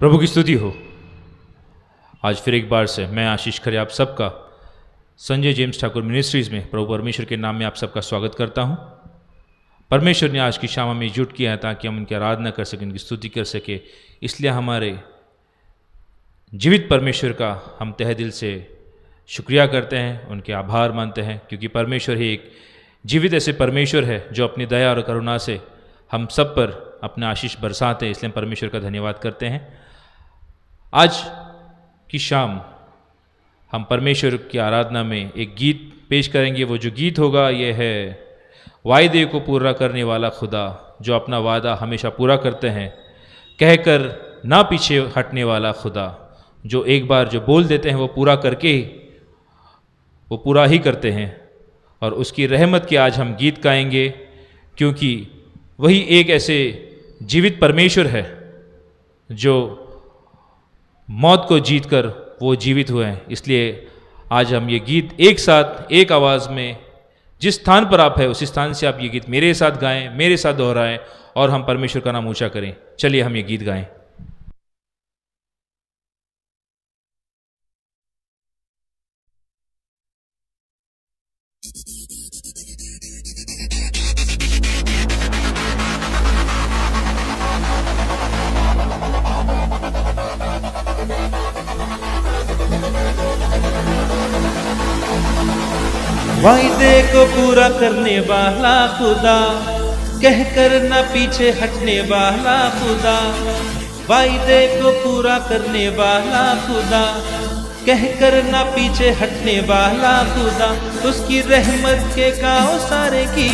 प्रभु की स्तुति हो आज फिर एक बार से मैं आशीष खरे आप सबका संजय जेम्स ठाकुर मिनिस्ट्रीज़ में प्रभु परमेश्वर के नाम में आप सबका स्वागत करता हूं परमेश्वर ने आज की शाम हमें जुट किया है ताकि हम उनकी आराधना कर सकें उनकी स्तुति कर सके इसलिए हमारे जीवित परमेश्वर का हम तह दिल से शुक्रिया करते हैं उनके आभार मानते हैं क्योंकि परमेश्वर ही एक जीवित ऐसे परमेश्वर है जो अपनी दया और करुणा से हम सब पर अपना आशीष बरसाते हैं इसलिए परमेश्वर का धन्यवाद करते हैं आज की शाम हम परमेश्वर की आराधना में एक गीत पेश करेंगे वो जो गीत होगा ये है वायदे को पूरा करने वाला खुदा जो अपना वादा हमेशा पूरा करते हैं कहकर ना पीछे हटने वाला खुदा जो एक बार जो बोल देते हैं वो पूरा करके वो पूरा ही करते हैं और उसकी रहमत के आज हम गीत गाएंगे क्योंकि वही एक ऐसे जीवित परमेश्वर है जो मौत को जीत कर वो जीवित हुए हैं इसलिए आज हम ये गीत एक साथ एक आवाज़ में जिस स्थान पर आप है उस स्थान से आप ये गीत मेरे साथ गाएं मेरे साथ दोहराएं और हम परमेश्वर का नाम ऊँचा करें चलिए हम ये गीत गाएं पूरा करने वाला खुदा कह कर ना पीछे हटने वाला खुदा वायदे को पूरा करने वाला खुदा कह कर ना पीछे हटने वाला खुदा उसकी रहमत के गाँव सारे की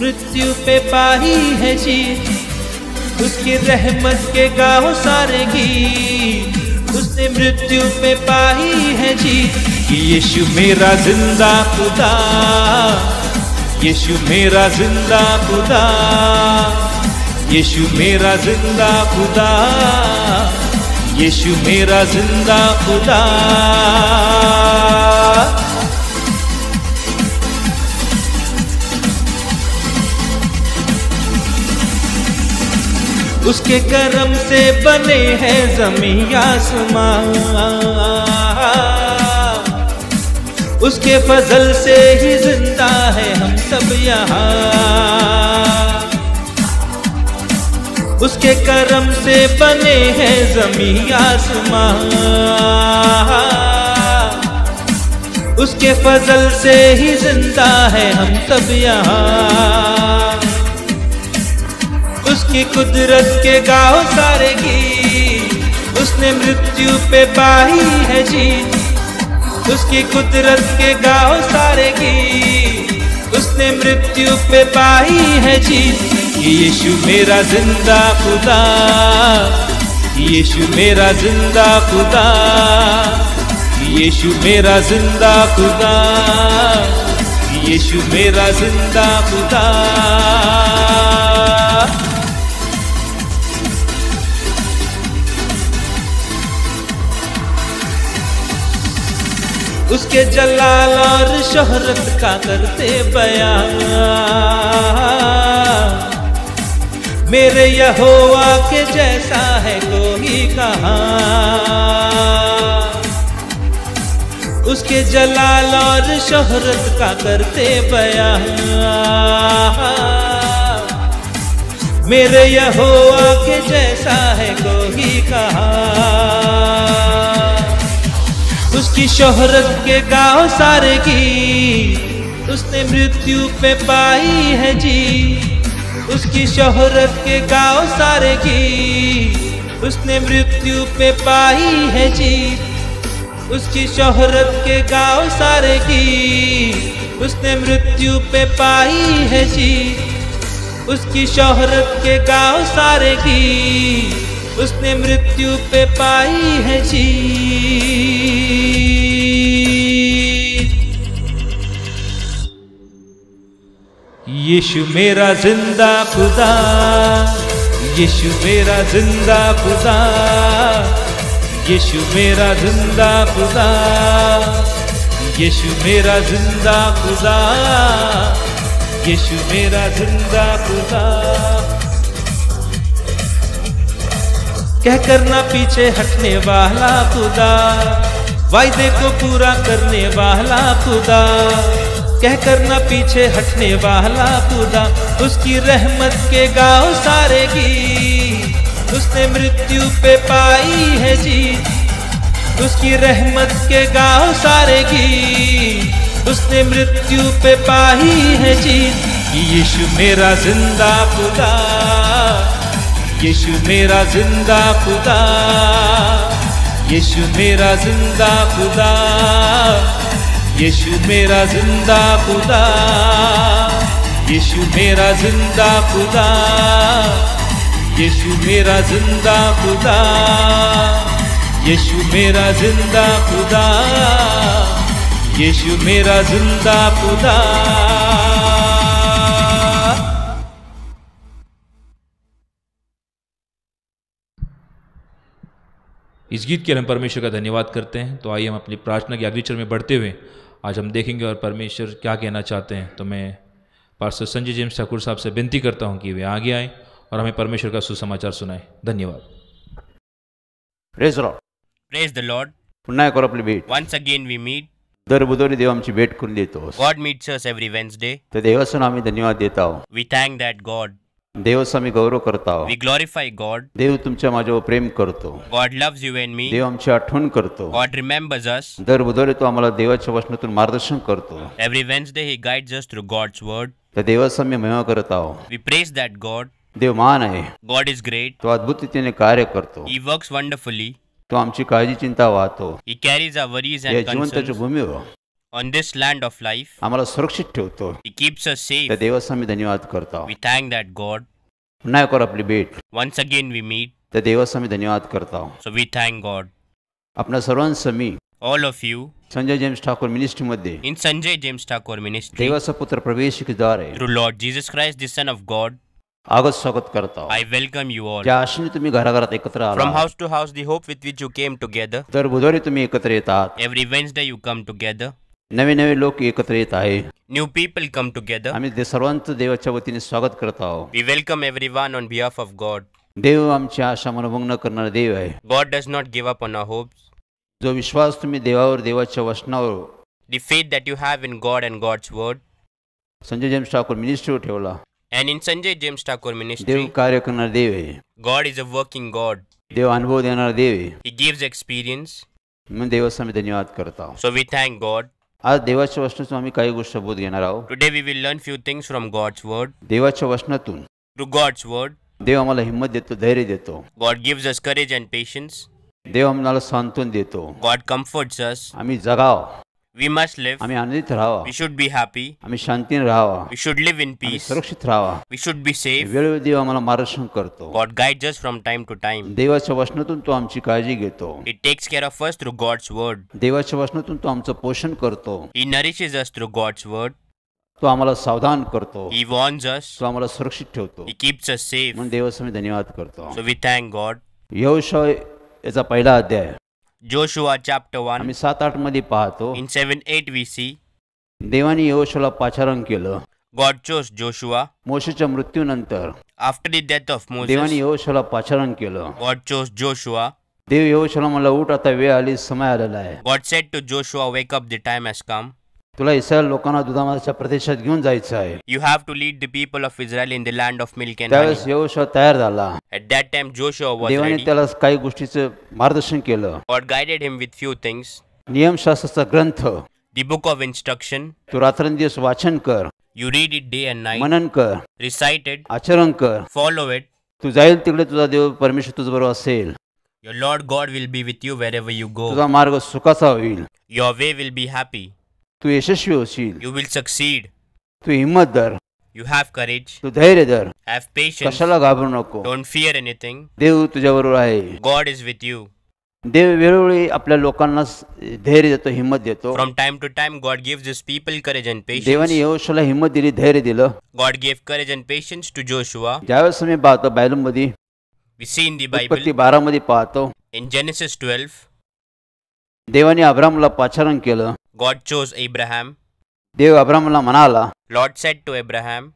मृत्यु पे पाही है जी उसकी रहमत के गाँव सारे की उसने मृत्यु पे पाई है जीत कि यीशु मेरा जिंदा खुदा यीशु मेरा जिंदा खुदा यीशु मेरा जिंदा खुदा यीशु मेरा जिंदा खुदा उसके कर्म से बने हैं जमी आसमां उसके फजल से ही जिंदा है हम सब यहाँ उसके कर्म से बने हैं जमी आसमां उसके फजल से ही जिंदा है हम सब यहाँ उसकी कुदरत के गाओ सारे गीत उसने मृत्यु पे पाई है जीत उसकी कुदरत के गाओ सारे गीत उसने मृत्यु पे पाई है जीत यीशु मेरा जिंदा खुदा यीशु मेरा जिंदा खुदा यीशु मेरा जिंदा खुदा यीशु मेरा जिंदा खुदा उसके जलाल और शोहरत का करते बया मेरे यहोवा के जैसा है कोई कहा उसके जलाल और शोहरत का करते बया मेरे यहोवा के जैसा है कोई कहा उसकी शोहरत के गांव सारे की उसने मृत्यु पे पाई है जी उसकी शोहरत के गांव सारे की उसने मृत्यु पे पाई है जी उसकी शोहरत के गांव सारे की उसने मृत्यु पे पाई है जी उसकी शोहरत के गांव सारे की उसने मृत्यु पे पाई है जी यीशु मेरा जिंदा खुदा यीशु मेरा जिंदा खुदा यीशु मेरा जिंदा खुदा यीशु मेरा जिंदा खुदा यीशु मेरा जिंदा खुदा कह करना पीछे हटने वाला खुदा वायदे को पूरा करने वाला खुदा कहकर न पीछे हटने वाला खुदा उसकी रहमत के गाँव सारे की उसने मृत्यु पे पाई है जी उसकी रहमत के गाँव सारे की उसने मृत्यु पे पाई है जीत यीशु मेरा जिंदा खुदा यीशु मेरा जिंदा खुदा यीशु मेरा जिंदा खुदा यीशु मेरा जिंदा खुदा यीशु मेरा जिंदा खुदा यीशु मेरा जिंदा खुदा यीशु मेरा जिंदा खुदा यीशु मेरा जिंदा खुदा इस गीत के लिए हम परमेश्वर का धन्यवाद करते हैं तो आइए हम अपनी प्रार्थना के अग्रिचर में बढ़ते हुए आज हम देखेंगे और परमेश्वर क्या कहना चाहते हैं तो मैं पार्सद संजय जेम्स ठाकुर साहब से विनती करता हूँ कि वे आगे आए और हमें परमेश्वर का सुसमाचार सुनाए धन्यवाद भेट दर धन्यवाद देता हूँ वी थँक दॅट गॉड देवस गौरव करत वी ग्लोरीफाय गॉड देव तुमच्या माझ्यावर प्रेम करतो God love you and me देव आमची आठवण करतो गॉड रिमेंबर्स अस दर बुधवारी तो आम्हाला देवाच्या वचनातून मार्गदर्शन करतो every Wednesday he guide us through God's word तर देवस महिमा करत आहो वी प्रेस दॅट गॉड देव महान आहे गॉड इज ग्रेट तो अद्भुततेने कार्य करतो ही वर्क्स वंडरफुली तो आमची काळजी चिंता वाहतो he carries a worries and concerns जीवंताच्या भूमीवर on this land of life आम्हाला सुरक्षित ठेवतो ही कीप अस त्या सेफ देवाचा धन्यवाद करतो वी थँक दॅट गॉड पुन्हा एक आपली भेट वन्स अगेन वी मीट त्या देवाचा मी धन्यवाद करतो सो वी थँक गॉड आपल्या सर्वांचं मी all of you Sanjay James Thakur मध्ये in Sanjay James Thakur ministry देवाचा पुत्र प्रवेश द्वारे through Lord Jesus Christ the son of God आगत स्वागत करतो आय वेलकम यू ऑल ज्या आशेने तुम्ही घराघरात एकत्र फ्रॉम आला house to house the hope with which you came together तर बुधवारी तुम्ही एकत्र येतात every Wednesday you come together नवे नवे लोक एकत्र येत आहे न्यू पीपल कम टुगेदर आम्ही सर्वांचं देवाच्या वतीने स्वागत करत आहोत we welcome every one on behalf of God देव आमच्या आशा मनोभंग देव आहे God does not give up on hope जो विश्वास तुम्ही देवावर देवाच्या वचनावर the faith that you have in God and God's word Sanjay James Thakur minister ठेवला and in Sanjay James Thakur minister देव कार्य करणार देव आहे God is a working God देव अनुभव देणार देव आहे ही गिव्ह एक्सपिरियन्स मी आम्ही धन्यवाद करतो सो वी थँक गॉड आज देवाच्या वचनातून आम्ही काही गोष्ट बोध घेणार आहोत today we will learn few things from God's word देवाच्या वचनातून टू गॉड्स वर्ड देव आम्हाला हिंमत देतो धैर्य देतो God gives us courage and patience देव आम्हाला सांत्वन देतो गॉड कम्फर्ट्स अस आम्ही जगाव We must live. आम्ही आनंदित राहावं We should be happy. आम्ही शांतीने राहावं We should live in आम्ही peace. सुरक्षित राहावा We should be safe. वेळोवेळी देव आम्हाला मार्गदर्शन करतो God guides us from time to time. देवाच्या वचनातून तो आमची काळजी घेतो He takes care of us through God's word. देवाच्या वचनातून तो आमचं पोषण करतो He nourishes us through God's word. तो आम्हाला सावधान करतो He warns us. तो आम्हाला सुरक्षित ठेवतो He keeps us safe. म्हणून देवाचा मी धन्यवाद करतो So we thank God. यहोशय याचा पहिला अध्याय जोशुआ चॅप्टर वन मी सात आठ मध्ये पाहतो in seven eight we see देवानी योशुला पाचारण केलं गॉड चोस जोशुआ मोशूच्या मृत्यूनंतर आफ्टर दी डेथ ऑफ देवानी योशुला पाचारण केलं गॉड चोस जोशुआ देव उठ आता वेळ आली समय आलेला आहे God said to Joshua wake up the time has come तुला इस्रायल लोकांना दुधामाच्या प्रदेशात घेऊन जायचं आहे You have to lead the people of Israel in the land of milk and honey. त्यावेळेस तयार झाला At that time, Joshua was देवाने त्याला काही गोष्टीचं मार्गदर्शन केलं God guided him with few things. नियमशास्त्राचा ग्रंथ The बुक ऑफ instruction. तू रात्रंदिवस वाचन कर you read it day and night. मनन कर Recite आचरण कर Follow it. तू जाईल तिकडे तुझा देव परमेश्वर बरोबर असेल Your Lord God will be with you wherever you go. तुझा मार्ग सुखाचा होईल Your way will be happy. तू यशस्वी होशील यू विल सक्सीड तू हिम्मत धर यू हॅव करेज तू धैर्य धर हॅव पेशन्स कशाला घाबरू नको डोंट फिअर एनिथिंग देव तुझ्या बरोबर आहे गॉड इज विथ यू देव वेळोवेळी आपल्या लोकांना धैर्य देतो हिम्मत देतो from time to time God give this people courage and patience देवाने यशोला हिम्मत दिली धैर्य दिलं God give courage and patience to Joshua ज्यावेळेस मी पाहतो बायबल मध्ये we see in the Bible बारा मध्ये पाहतो इन जेनेसिस 12 देवाने अब्रामला पाचारण केलं गॉड चोज एब्राहम देव अब्राहमला म्हणाला लॉर्ड सेट टू अब्राहम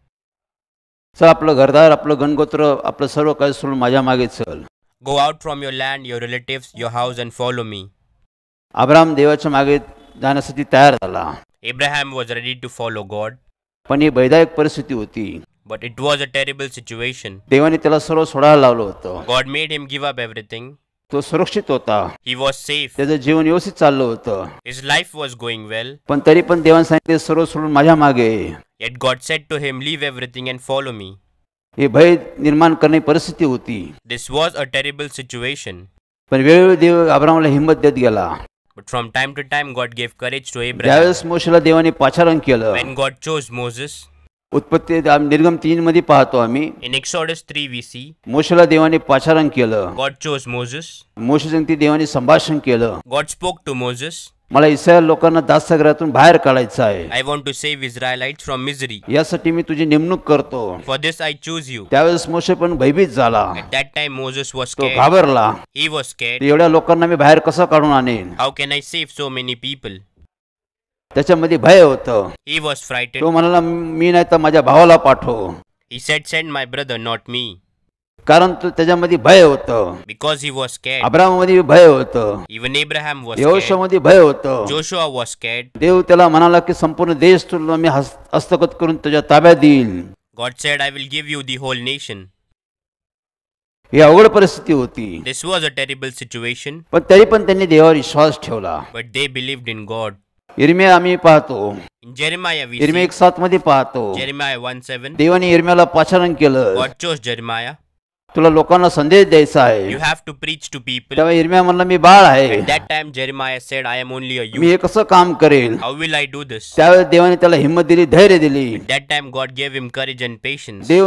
चल आपलं घरदार आपलं गणगोत्र आपलं सर्व काय सोडून माझ्या मागे चल go out from your land your relatives your house and follow me Abraham देवाच्या मागे जाण्यासाठी तयार झाला Abraham was ready to follow God पण ही भयदायक परिस्थिती होती but it was a terrible situation देवाने त्याला सर्व सोडायला लावलं होतं God made him give up everything तो सुरक्षित होता ही वॉज सेफ त्याचं जीवन व्यवस्थित चाललं होतं his life was going well पण तरी पण देवान सांगितले सर्व सोडून माझ्या मागे it God said to him leave everything and follow me हे भय निर्माण करणे परिस्थिती होती this was a terrible situation पण वेळोवेळी देव अब्रामला हिंमत देत गेला but from time to time, God gave courage to Abraham. ज्यावेळेस मोशेला देवाने पाचारण केलं When God chose Moses, उत्पत्ती निर्गम तीन मध्ये पाहतो आम्ही मोशला Exodus 3, मोशेला देवाने पाचारण केलं चोज चोज Moses. मोशेजंती देवाने संभाषण केलं गॉड स्पोक टू मोजस मला इस्रायल लोकांना दासग्रहातून बाहेर काढायचं आहे I want to save Israelites from misery यासाठी मी तुझी नेमणूक करतो for this I choose you त्यावेळेस मोशे पण भयभीत झाला दॅट टाइम मोजस वॉज घाबरला ही वॉज एवढ्या लोकांना मी बाहेर कसं काढून आणेन how can I save so many people त्याच्यामध्ये भय होत ही वॉज फ्राईट तो म्हणाला मी नाही तर माझ्या भावाला पाठव he send my brother not me कारण तो त्याच्यामध्ये भय होत बिकॉज ही वॉज अब्राहम मध्ये भय इवन वॉज भय जोशो होत होत मध्ये स्कॅड देव त्याला म्हणाला की संपूर्ण देश तुला मी हस्तगत करून तुझ्या ताब्यात देईल God said I will give the whole nation ही अवघड परिस्थिती होती this was a terrible situation पण तरी पण त्यांनी देवावर विश्वास ठेवला बट दे इन गॉड इरमिया आम्ही पाहतो जेरमाया इरमे एक सात मध्ये पाहतो जेरमाया वन सेवन देवाने इरम्याला पाचारण केलं चोस जेरमाया तुला लोकांना संदेश द्यायचा आहे you have to preach to people तेव्हा इरम्या म्हणलं मी बाळ आहे that time Jeremiah said I am only मी कसं काम करेल how will I do this त्यावेळी देवाने त्याला हिंमत दिली धैर्य दिली that time God gave him courage and patience देव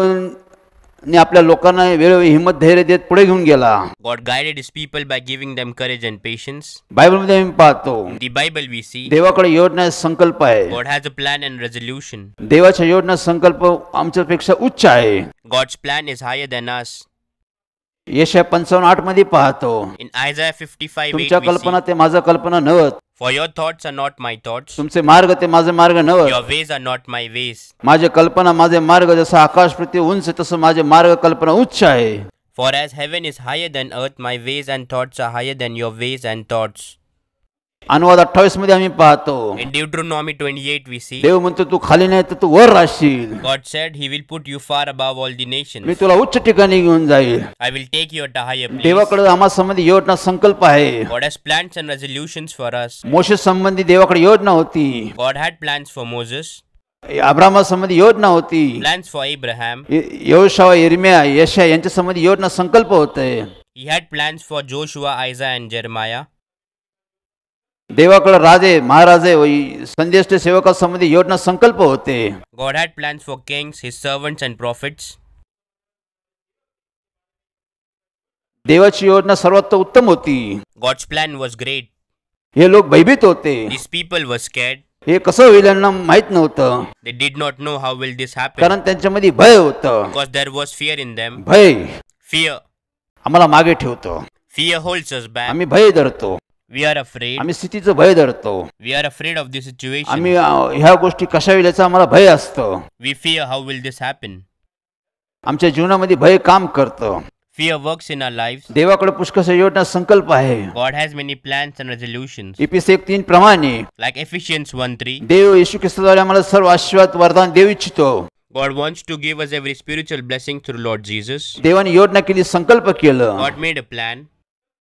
आणि आपल्या लोकांना वेळोवेळी हिंमत धैर्य देत पुढे घेऊन गेला God guided is people by giving them courage and patience Bible मध्ये आम्ही पाहतो दी बायबल वी सी देवाकडे योजना संकल्प आहे God has a plan and resolution देवाच्या योजना संकल्प आमच्यापेक्षा उच्च आहे God's plan is higher than us यशया पंचावन्न आठ मध्ये पाहतो इन आयझाया 55 तुमच्या कल्पना ते माझा कल्पना नव्हत For your thoughts are not my thoughts. मार्ग ते मार्ग Your ways are not my ways. माझे कल्पना माझे मार्ग जसा आकाश प्रति उंच तसं माझे मार्ग कल्पना उच्च हे. For as heaven is higher than earth, my ways and thoughts are higher than your ways and thoughts. अनुवाद अठ्ठावीस मध्ये आम्ही पाहतो Deuteronomy twenty eight we see देव म्हणतो तू खाली नाही तर तू वर राहशील God said he will put you far above all the nation मी तुला उच्च ठिकाणी घेऊन जाईल I will take your tie देवाकडे आम्हाला संबंधी योजना संकल्प आहे God has plans and resolution for us मोशे संबंधी देवाकडे योजना होती God had plans for Moses अब्रामा संबंधी योजना होती प्लॅन्स फॉर इब्राहिम योशा इरम्या यशा यांच्या संबंधी योजना संकल्प होते he had plans for Joshua Isaiah and Jeremiah देवाकडे राजे महाराजे संदेष्ट संबंधी योजना संकल्प होते God had plan for kings his servants and prophets देवाची योजना सर्वात उत्तम होती गॉड्स प्लॅन वॉज ग्रेट हे लोक भयभीत होते दिस पीपल वॉज स्कॅड हे कसं होईल यांना माहित नव्हतं they did not know how will this happen कारण त्यांच्यामध्ये भय होतं because there was fear in them भय फिअर आम्हाला मागे ठेवतो फिअर होल्ड्स अस बॅक आम्ही भय धरतो वी आर अफ्रेड आम्ही स्थितीचं भय धरतो we are afraid of this situation आम्ही ह्या गोष्टी कशा येईल याचा आम्हाला भय असतो we fear how will this happen आमच्या जीवनामध्ये भय काम करतं fear works in our life देवाकडे पुष्कळ योजना संकल्प आहे God has many plans and resolution इपिस एक तीन प्रमाणे लाईक एफिशियन्स वन थ्री देव येशू ख्रिस्ताद्वारे आम्हाला सर्व आशीर्वाद वरदान देऊ इच्छितो God wants to give us every spiritual blessing through Lord Jesus देवाने योजना केली संकल्प केलं गॉड मेड अ प्लॅन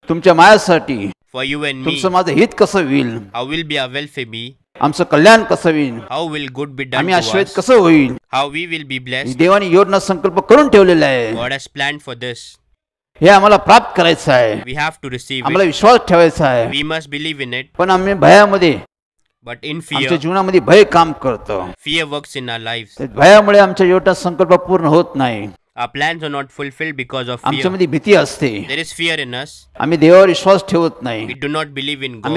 तुमच्या माझ्यासाठी फॉर यू अँड मी तुमचं माझं हित कसं होईल how will be avail for me आमचं कल्याण कसं होईल how will good be done आम्ही आश्वेत कसं होईल how we will be blessed देवाने योजना संकल्प करून ठेवलेला आहे God has plan for this हे आम्हाला प्राप्त करायचं आहे वी हॅव टू रिसीव्ह आम्हाला विश्वास ठेवायचा आहे we must believe in it पण आम्ही भयामध्ये बट इन फिअर जीवनामध्ये भय काम करतो fear works in our life भयामुळे आमच्या योजना संकल्प पूर्ण होत नाही our plans are not fulfilled because of fear. There is fear in us. We do not believe in God.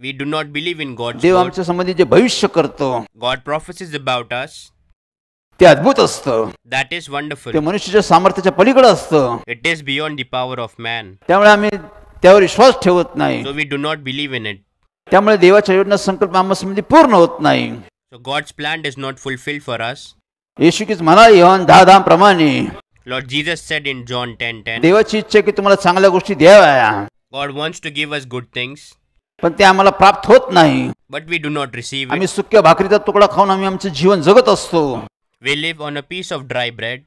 We do not believe in God's God prophesies about us. ते अद्भुत असतं That is ते wonderful. मनुष्याच्या सामर्थ्याच्या पलीकडे असतं It is beyond the power of man. त्यामुळे आम्ही त्यावर विश्वास ठेवत नाही So we do not believe in it. त्यामुळे देवाच्या योजना संकल्प आम्हाला पूर्ण होत नाही So God's plan is not fulfilled for us. येशुकीच म्हणा येऊन दहा दहा प्रमाणे Lord Jesus said in John ten ten देवाची इच्छा की तुम्हाला चांगल्या गोष्टी द्याव्या God wants to give us good things पण ते आम्हाला प्राप्त होत नाही but we do not receive आम्ही सुक्या भाकरीचा तुकडा खाऊन आम्ही आमचं जीवन जगत असतो we live on a piece of dry bread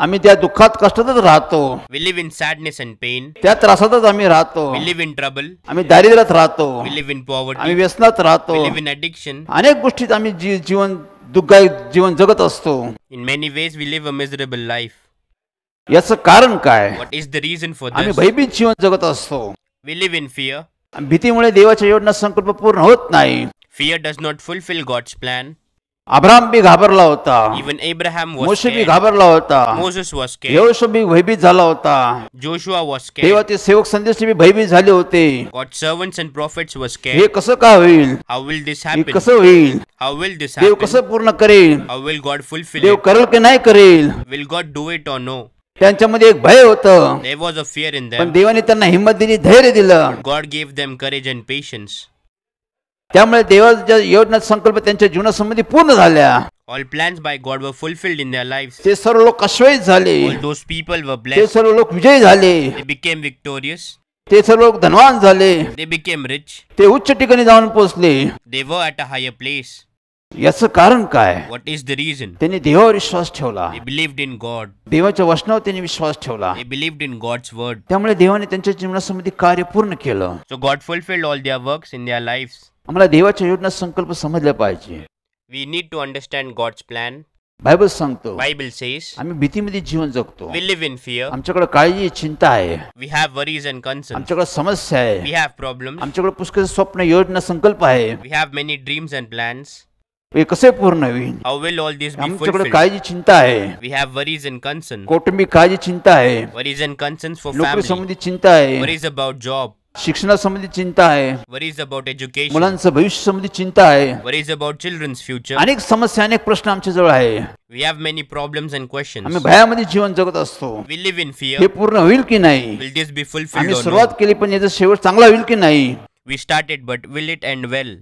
आम्ही त्या दुःखात कष्टातच राहतो we live in sadness and pain त्या त्रासातच आम्ही राहतो वी लिव्ह इन ट्रबल आम्ही दारिद्र्यात राहतो वी लिव्ह इन पॉवर्टी आम्ही व्यसनात राहतो वी लिव्ह इन अडिक्शन अनेक गोष्टीत आम्ही जीवन दुग्गायक जीवन जगत असतो in many ways we live a measurable life याचं कारण काय इज द रिझन फॉर जगत असतो वी लिव्ह इन फिअर भीतीमुळे देवाच्या योजना संकल्प पूर्ण होत नाही fear does not fulfil God's plan Abram बी घाबरला होता इवन एब्राहम मोशे बी घाबरला होता मोसेस वॉज भयभीत झाला होता जोशुआ वॉज तेव्हा ते सेवक संदेश बी भयभीत झाले होते God servants and prophets was हे कसं काय होईल हाऊ विल दिस हॅपन कसं होईल हाऊ विल दिस देव कसं पूर्ण करेल हाऊ विल गॉड फुलफिल देव करेल की नाही करेल will God do it or no त्यांच्यामध्ये एक भय होतं there was a fear in देवाने त्यांना हिंमत दिली धैर्य दिलं God give them courage and patience त्यामुळे देवाच्या योजना संकल्प त्यांच्या जीवनासंबंधी पूर्ण झाल्या all plans by God were fulfilled in their lives. ते सर्व लोक आश्वयित झाले दोस पीपल वर were ते सर्व लोक विजयी झाले They विक्टोरियस ते सर्व लोक धनवान झाले दे बिकेम रिच ते उच्च ठिकाणी जाऊन पोहोचले दे व at अ हायर प्लेस याचं कारण काय What इज द reason? त्यांनी देवावर विश्वास ठेवला They इन गॉड देवाच्या वचनावर त्यांनी विश्वास ठेवला They believed in God's word. त्यामुळे देवाने त्यांच्या जीवनासंबंधी कार्य पूर्ण केलं so God fulfilled all their works in their lives. आम्हाला देवाच्या योजना संकल्प समजल्या पाहिजे we need to understand God's plan Bible सांगतो बायबल सेज आम्ही भीतीमध्ये जीवन जगतो वी लिव्ह इन फिअर आमच्याकडे काळजी चिंता आहे we have worries and concern आमच्याकडे समस्या आहे वी हॅव प्रॉब्लेम आमच्याकडे पुष्कळ स्वप्न योजना संकल्प आहे we have many dreams and plans हे कसे पूर्ण होईल हाऊ विल ऑल दिस आमच्याकडे काळजी चिंता आहे we have worries and concern कौटुंबिक काळजी चिंता आहे worries and concern for family संबंधी चिंता आहे वरीज अबाउट जॉब शिक्षणा संबंधी चिंता आहे वर इज अबाउट एज्युकेशन मुलांचं भविष्य संबंधी चिंता आहे वर इज अबाउट चिल्ड्रन्स फ्युचर अनेक समस्या अनेक प्रश्न आमच्या जवळ आहे we have many problems and question आम्ही भयामध्ये जीवन जगत असतो वी लिव्ह इन फियर हे पूर्ण होईल की नाही विल दिस बी सुरुवात केली पण याचा शेवट चांगला होईल की नाही we started but will it and well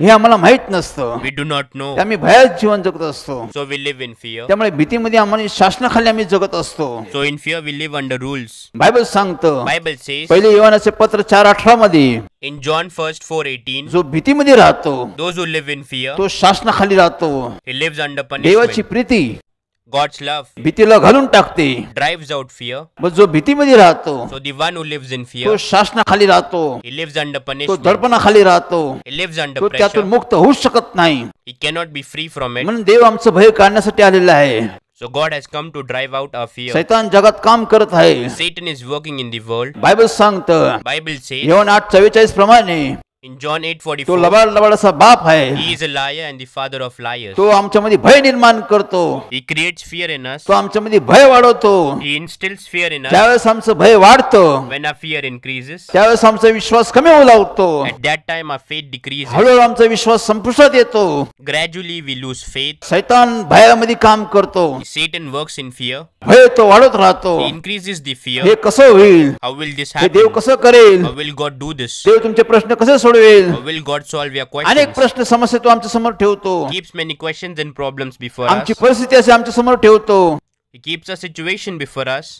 हे आम्हाला माहित नसतं वी डू नॉट नो आम्ही भयात जीवन जगत असतो सो वी इन त्यामुळे भीतीमध्ये आम्हाला शासनाखाली आम्ही जगत असतो so in we live under rules Bible सांगतो बायबल से पहिले योनाचे पत्र चार अठरा मध्ये in John first four eighteen जो भीतीमध्ये राहतो इन तो शासनाखाली राहतो अंडर लिव्ह देवाची प्रीती गॉड्स लव्ह भीतीला घालून टाकते ड्राइव्ह आउट फिअर मग जो भीतीमध्ये राहतो so the one who lives in fear शासनाखाली राहतो ही लिव्स अंडर तो पनिशमेंट दडपणाखाली राहतो लिव्ह लिव्स तो अंडर त्यातून मुक्त होऊ शकत नाही he cannot be free from it म्हणून देव आमचं भय काढण्यासाठी आलेला आहे so God has come to drive out a fear शैतान जगात काम करत आहे Satan is working in the world Bible सांगतं बायबल से योन आठ चव्वेचाळीस प्रमाणे In John 8:44 तो लबाड लबाडाचा बाप आहे he is a liar and the father of liars. तो आमच्यामध्ये भय निर्माण करतो He creates fear in us. तो आमच्यामध्ये भय वाढवतो He instills fear in us. ज्यावेळेस आमचं भय वाढतं When our fear increases, त्यावेळेस आमचा विश्वास कमी होऊ लागतो at that time our faith decreases. हळूहळू आमचा विश्वास संपुष्टात येतो Gradually we lose faith. शैतान भयामध्ये काम करतो Satan works in fear. भय तो वाढत राहतो He increases the fear. हे कसं होईल How will this happen हे देव happen? कसं करेल How will God do this? देव तुमचे प्रश्न कसे सोडवेल will God solve your question अनेक प्रश्न समस्या तो आमच्या समोर ठेवतो keeps many question and problems before आमची परिस्थिती असे आमच्या समोर ठेवतो he keeps a situation before us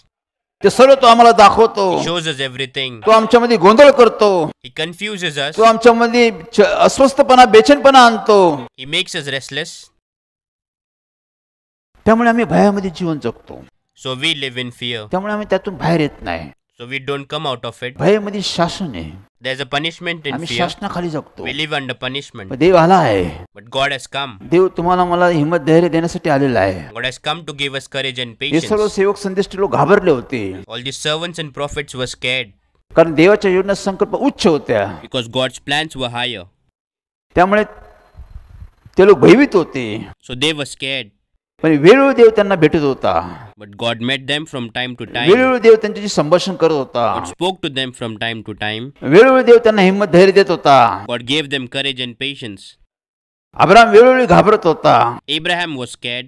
ते सर्व तो आम्हाला दाखवतो शोज अस एव्हरीथिंग तो आमच्यामध्ये गोंधळ करतो ही कन्फ्युजेस अस तो आमच्यामध्ये अस्वस्थपणा बेचैनपणा आणतो ही मेक्स अस रेस्टलेस त्यामुळे आम्ही भयामध्ये जीवन जगतो so we live in fear त्यामुळे आम्ही त्यातून बाहेर येत नाही So we don't come out of it. भयमध्ये shasan hai There's a punishment in आम्ही fear. khali जगतो We live under punishment. पण देव But God has come. dev tumhala mala himmat dhairya देण्यासाठी आलेला hai God has come to give us courage and patience. sarva sevak संदेष्ट लोक ghabarle hote All the servants and prophets were scared karan devacha yojana संकल्प uchcha होत्या because God's plans were higher. tyamule te लोक bhayvit hote So they were scared. पण वेळोवेळी देव त्यांना भेटत होता but God met them from time to time वेळोवेळी देव त्यांच्याशी संभाषण करत होता spoke to them from time to time वेळोवेळी देव त्यांना हिंमत धैर्य देत होता God gave them courage and patience Abraham वेळोवेळी घाबरत होता इब्राहिम वॉज स्कॅड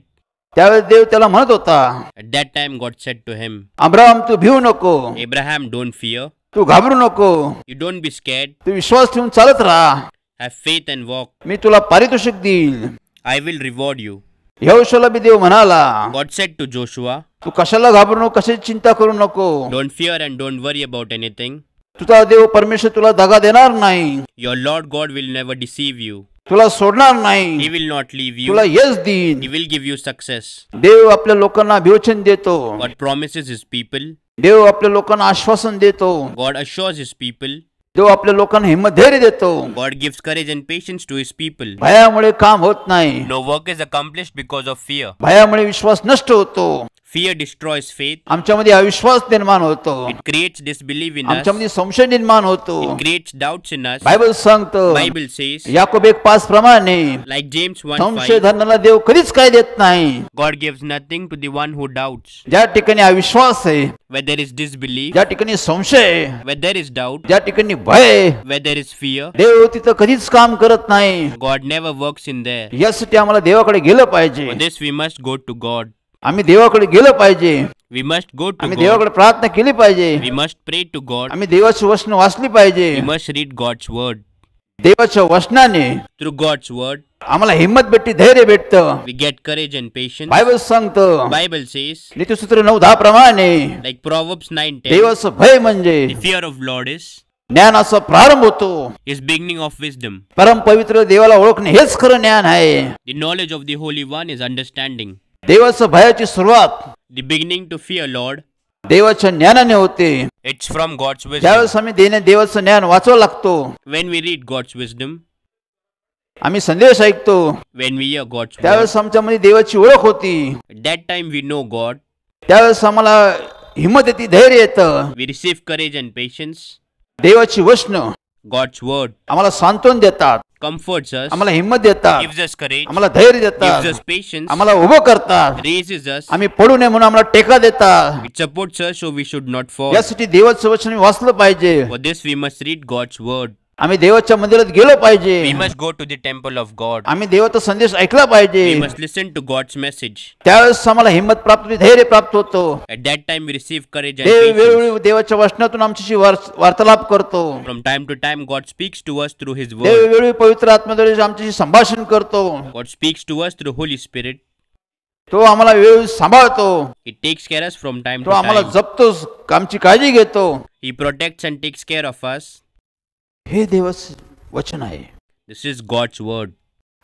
त्यावेळी देव त्याला म्हणत होता at that time God said to him अब्राहम तू भिऊ नको इब्राहिम डोंट फियर तू घाबरू नको यू डोंट बी स्कॅड तू विश्वास ठेवून चालत राहा हॅव फेथ अँड वॉक मी तुला पारितोषिक देईल आय विल रिवॉर्ड यू यहोशला बी देव म्हणाला गॉड सेट टू जोशुआ तू कशाला घाबरू नको कशाची चिंता करू नको don't fear and don't worry about anything तुझा देव परमेश्वर तुला दगा देणार नाही your Lord God will never deceive you तुला सोडणार नाही he will not leave you तुला यश दी he will give you success देव आपल्या लोकांना अभिवचन देतो बट प्रॉमिसेस हिज पीपल देव आपल्या लोकांना आश्वासन देतो गॉड अशोअर्स हिज पीपल देव आपल्या लोकांना हिम्मत धैर्य देतो God gift courage and patience to his people भयामुळे काम होत नाही No work is accomplished because of fear भयामुळे विश्वास नष्ट होतो फिअर डिस्ट्रॉय फेथ आमच्यामध्ये अविश्वास निर्माण होतो क्रिएट्स डिसबिलीव्ह इन आमच्यामध्ये संशय निर्माण होतो it creates doubts in Bible सांगतो बायबल सेज याकोब एक पाच प्रमाणे लाइक जेम्स वन संशय धरणाला देव कधीच काय देत नाही God gives nothing to the one who ज्या ठिकाणी अविश्वास आहे वेदर इज डिसबिलीव्ह ज्या ठिकाणी संशय वेदर इज डाऊट ज्या ठिकाणी भय वेदर इज फिअर देव तिथं कधीच काम करत नाही God never works in there यासाठी आम्हाला देवाकडे गेलं पाहिजे this we must go to God आम्ही देवाकडे गेलो पाहिजे वी मस्ट गो टू आम्ही देवाकडे प्रार्थना केली पाहिजे we must pray to God आम्ही देवाची वचन वाचली पाहिजे we must read God's word देवाच्या वचनाने थ्रू गॉड्स वर्ड आम्हाला हिंमत भेटते धैर्य भेटत we get courage and patience Bible सांगतं बायबल सेस नीतीसूत्र नऊ दहा प्रमाणे लाईक प्रोवर्ब्स नाईन 10 भय म्हणजे फिअर ऑफ लॉर्ड इज ज्ञानाचा प्रारंभ होतो इज बिगनिंग ऑफ विजडम परम पवित्र देवाला ओळखणे हेच खरं ज्ञान आहे the knowledge of the holy one is understanding देवाचं भयाची सुरुवात the beginning to fear a Lord देवाच्या ज्ञानाने होते इट्स फ्रॉम गॉड्स विजडम त्यावेळेस आम्ही देणे देवाचं ज्ञान वाचवं लागतो when we read God's wisdom आम्ही संदेश ऐकतो वेन वी अ गॉड त्यावेळेस आमच्यामध्ये देवाची ओळख होती that time we know God त्यावेळेस आम्हाला हिंमत येते धैर्य येतं we receive courage and patience देवाची वचन गॉड्स वर्ड आम्हाला सांत्वन देतात कम्फर्टस आम्हाला हिम्मत देतो आम्हाला धैर्य देतो इज पेशन्स आम्हाला उभे करता आम्ही पडू नये म्हणून आम्हाला टेकव देता support so we should not for येशिटी देवाचच वचन वाचलं पाहिजे वदिस we must read God's word आम्ही देवाच्या मंदिरात गेलो पाहिजे We must go to the temple of God. आम्ही देवाचा संदेश ऐकला पाहिजे must listen to God's message. त्यावेळेस आम्हाला हिंमत प्राप्त धैर्य प्राप्त होतो At that time, we देवाच्या वचनातून आमच्याशी वार्तालाप करतो From time to time, God speaks to us through His वेळोवेळी पवित्र आत्म्याद्वारे आमच्याशी संभाषण करतो God speaks to us through Holy Spirit. तो आम्हाला वेळोवेळी सांभाळतो He takes care us from from तो आम्हाला जपतो आमची काळजी घेतो He protects and takes care of us. हे देवस वचन आहे दिस इज गॉड्स वर्ड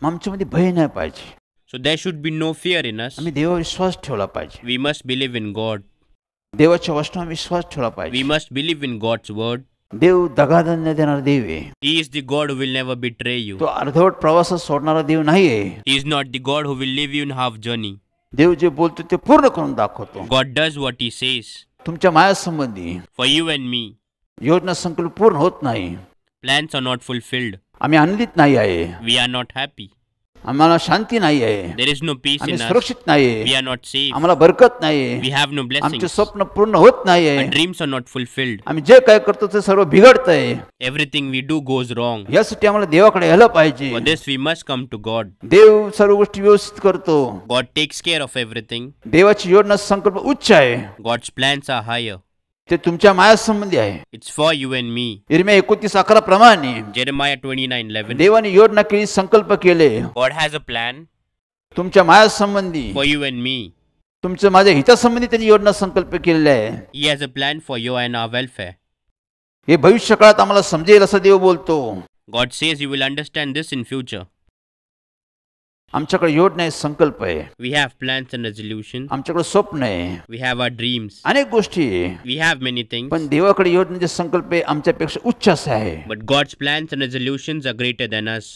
आमच्या मध्ये भय नाही पाहिजे so there should be no fear in us आम्ही देवावर विश्वास ठेवला पाहिजे we must believe in God देवाच्या वचनावर विश्वास ठेवला पाहिजे we must believe in God's word देव दगादन्य देणारा देव आहे he is the God who will never betray you तो अर्धवट प्रवास सोडणारा देव नाही आहे he is not the God who will leave you in half journey देव जे बोलतो ते पूर्ण करून दाखवतो God does what he says तुमच्या माया संबंधी फॉर यू अँड मी योजना संकल्प पूर्ण होत नाही प्लॅन्स आर नॉट फुलफिल्ड आम्ही आनंदित नाही आहे वी आर नॉट हॅपी आम्हाला शांती नाही आहे देर इज नो पीस आम्ही इन सुरक्षित नाही वी आर नॉट सेफ आम्हाला बरकत वी हॅव नो आमचे स्वप्न पूर्ण होत नाही आहे ड्रीम्स आर नॉट फुलफिल्ड आम्ही जे काय करतो ते सर्व बिघडत आहे everything we do goes wrong यासाठी आम्हाला देवाकडे यायला पाहिजे this we must come to God देव सर्व गोष्टी व्यवस्थित करतो God takes care of everything देवाची योजना संकल्प उच्च आहे गॉड्स प्लॅन्स आर हायर ते तुमच्या माया संबंधी आहे इट्स फॉर यू एन मी इरम्या एकोणतीस अकरा प्रमाणे ट्वेंटी नाईन इलेव्हन देवाने योजना केली संकल्प केले वॉट हॅज अ प्लॅन तुमच्या माया संबंधी फॉर यू एन मी तुमचं माझ्या हितासंबंधी त्यांनी योजना संकल्प केलेली आहे he has a plan for you and our welfare हे भविष्य काळात आम्हाला समजेल असं देव बोलतो God says you will understand this in future आमच्याकडे योजना आहे संकल्प आहे we have plans and resolution आमच्याकडे स्वप्न आहे वी हॅव आर ड्रीम्स अनेक गोष्टी वी हॅव मेनी थिंग पण देवाकडे योजनेचे म्हणजे संकल्प आहे आमच्यापेक्षा उच्च असे आहे but God's plans and resolution are greater than us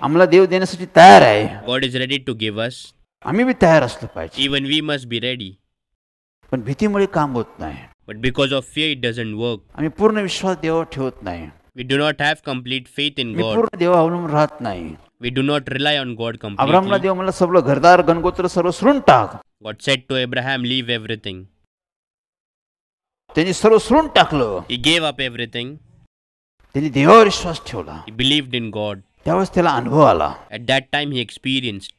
आम्हाला देव देण्यासाठी तयार आहे God is ready to give us आम्ही बी तयार असलो पाहिजे even we must be ready पण भीतीमुळे काम होत नाही but because of fear it doesn't work आम्ही पूर्ण विश्वास देवावर ठेवत नाही we do not have complete faith in God पूर्ण देवा अवलंबून राहत नाही we do not rely on God come अब्राहमला देव म्हणला सगळं घरदार गणगोत्र सर्व सोडून टाक God said to Abraham leave everything त्यांनी सर्व सोडून टाकलं ही गेव अप एव्हरीथिंग त्यांनी देवावर विश्वास ठेवला ही बिलीव्ह इन गॉड त्यावेळेस त्याला अनुभव आला at that time he experience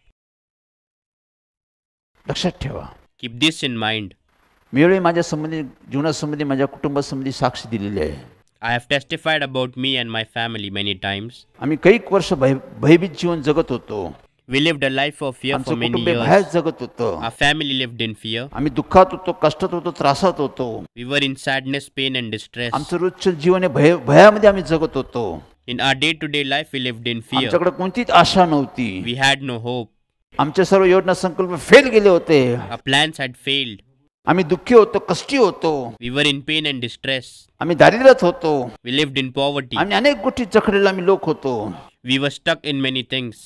लक्षात ठेवा कीप दिस इन माइंड मी वेळी माझ्या संबंधी जीवनासंबंधी माझ्या कुटुंबासंबंधी साक्षी दिलेली आहे I have testified about me and my family many times आम्ही कैक वर्ष भय- भयभीत जीवन जगत होतो we lived a life of fear for many years भयात जगत होतो our family lived in fear आम्ही दुःखात होतो कष्टात होतो त्रासात होतो we were in sadness pain and distress आमचं रोजचं जीवन हे भय भयामध्ये आम्ही जगत होतो in our day to day life we lived in fear आमच्याकडे कोणतीच आशा नव्हती वी हॅड नो होप आमचे सर्व योजना संकल्प फेल गेले होते आर प्लॅन्स हॅड फेल्ड आम्ही दुःखी होतो कष्टी होतो we were in pen and distress आम्ही दारिद्र्यात होतो वी लिव्ड इन पॉवर्टी आम्ही अनेक गोष्टी चखडलेला आम्ही लोक होतो we were stuck in many things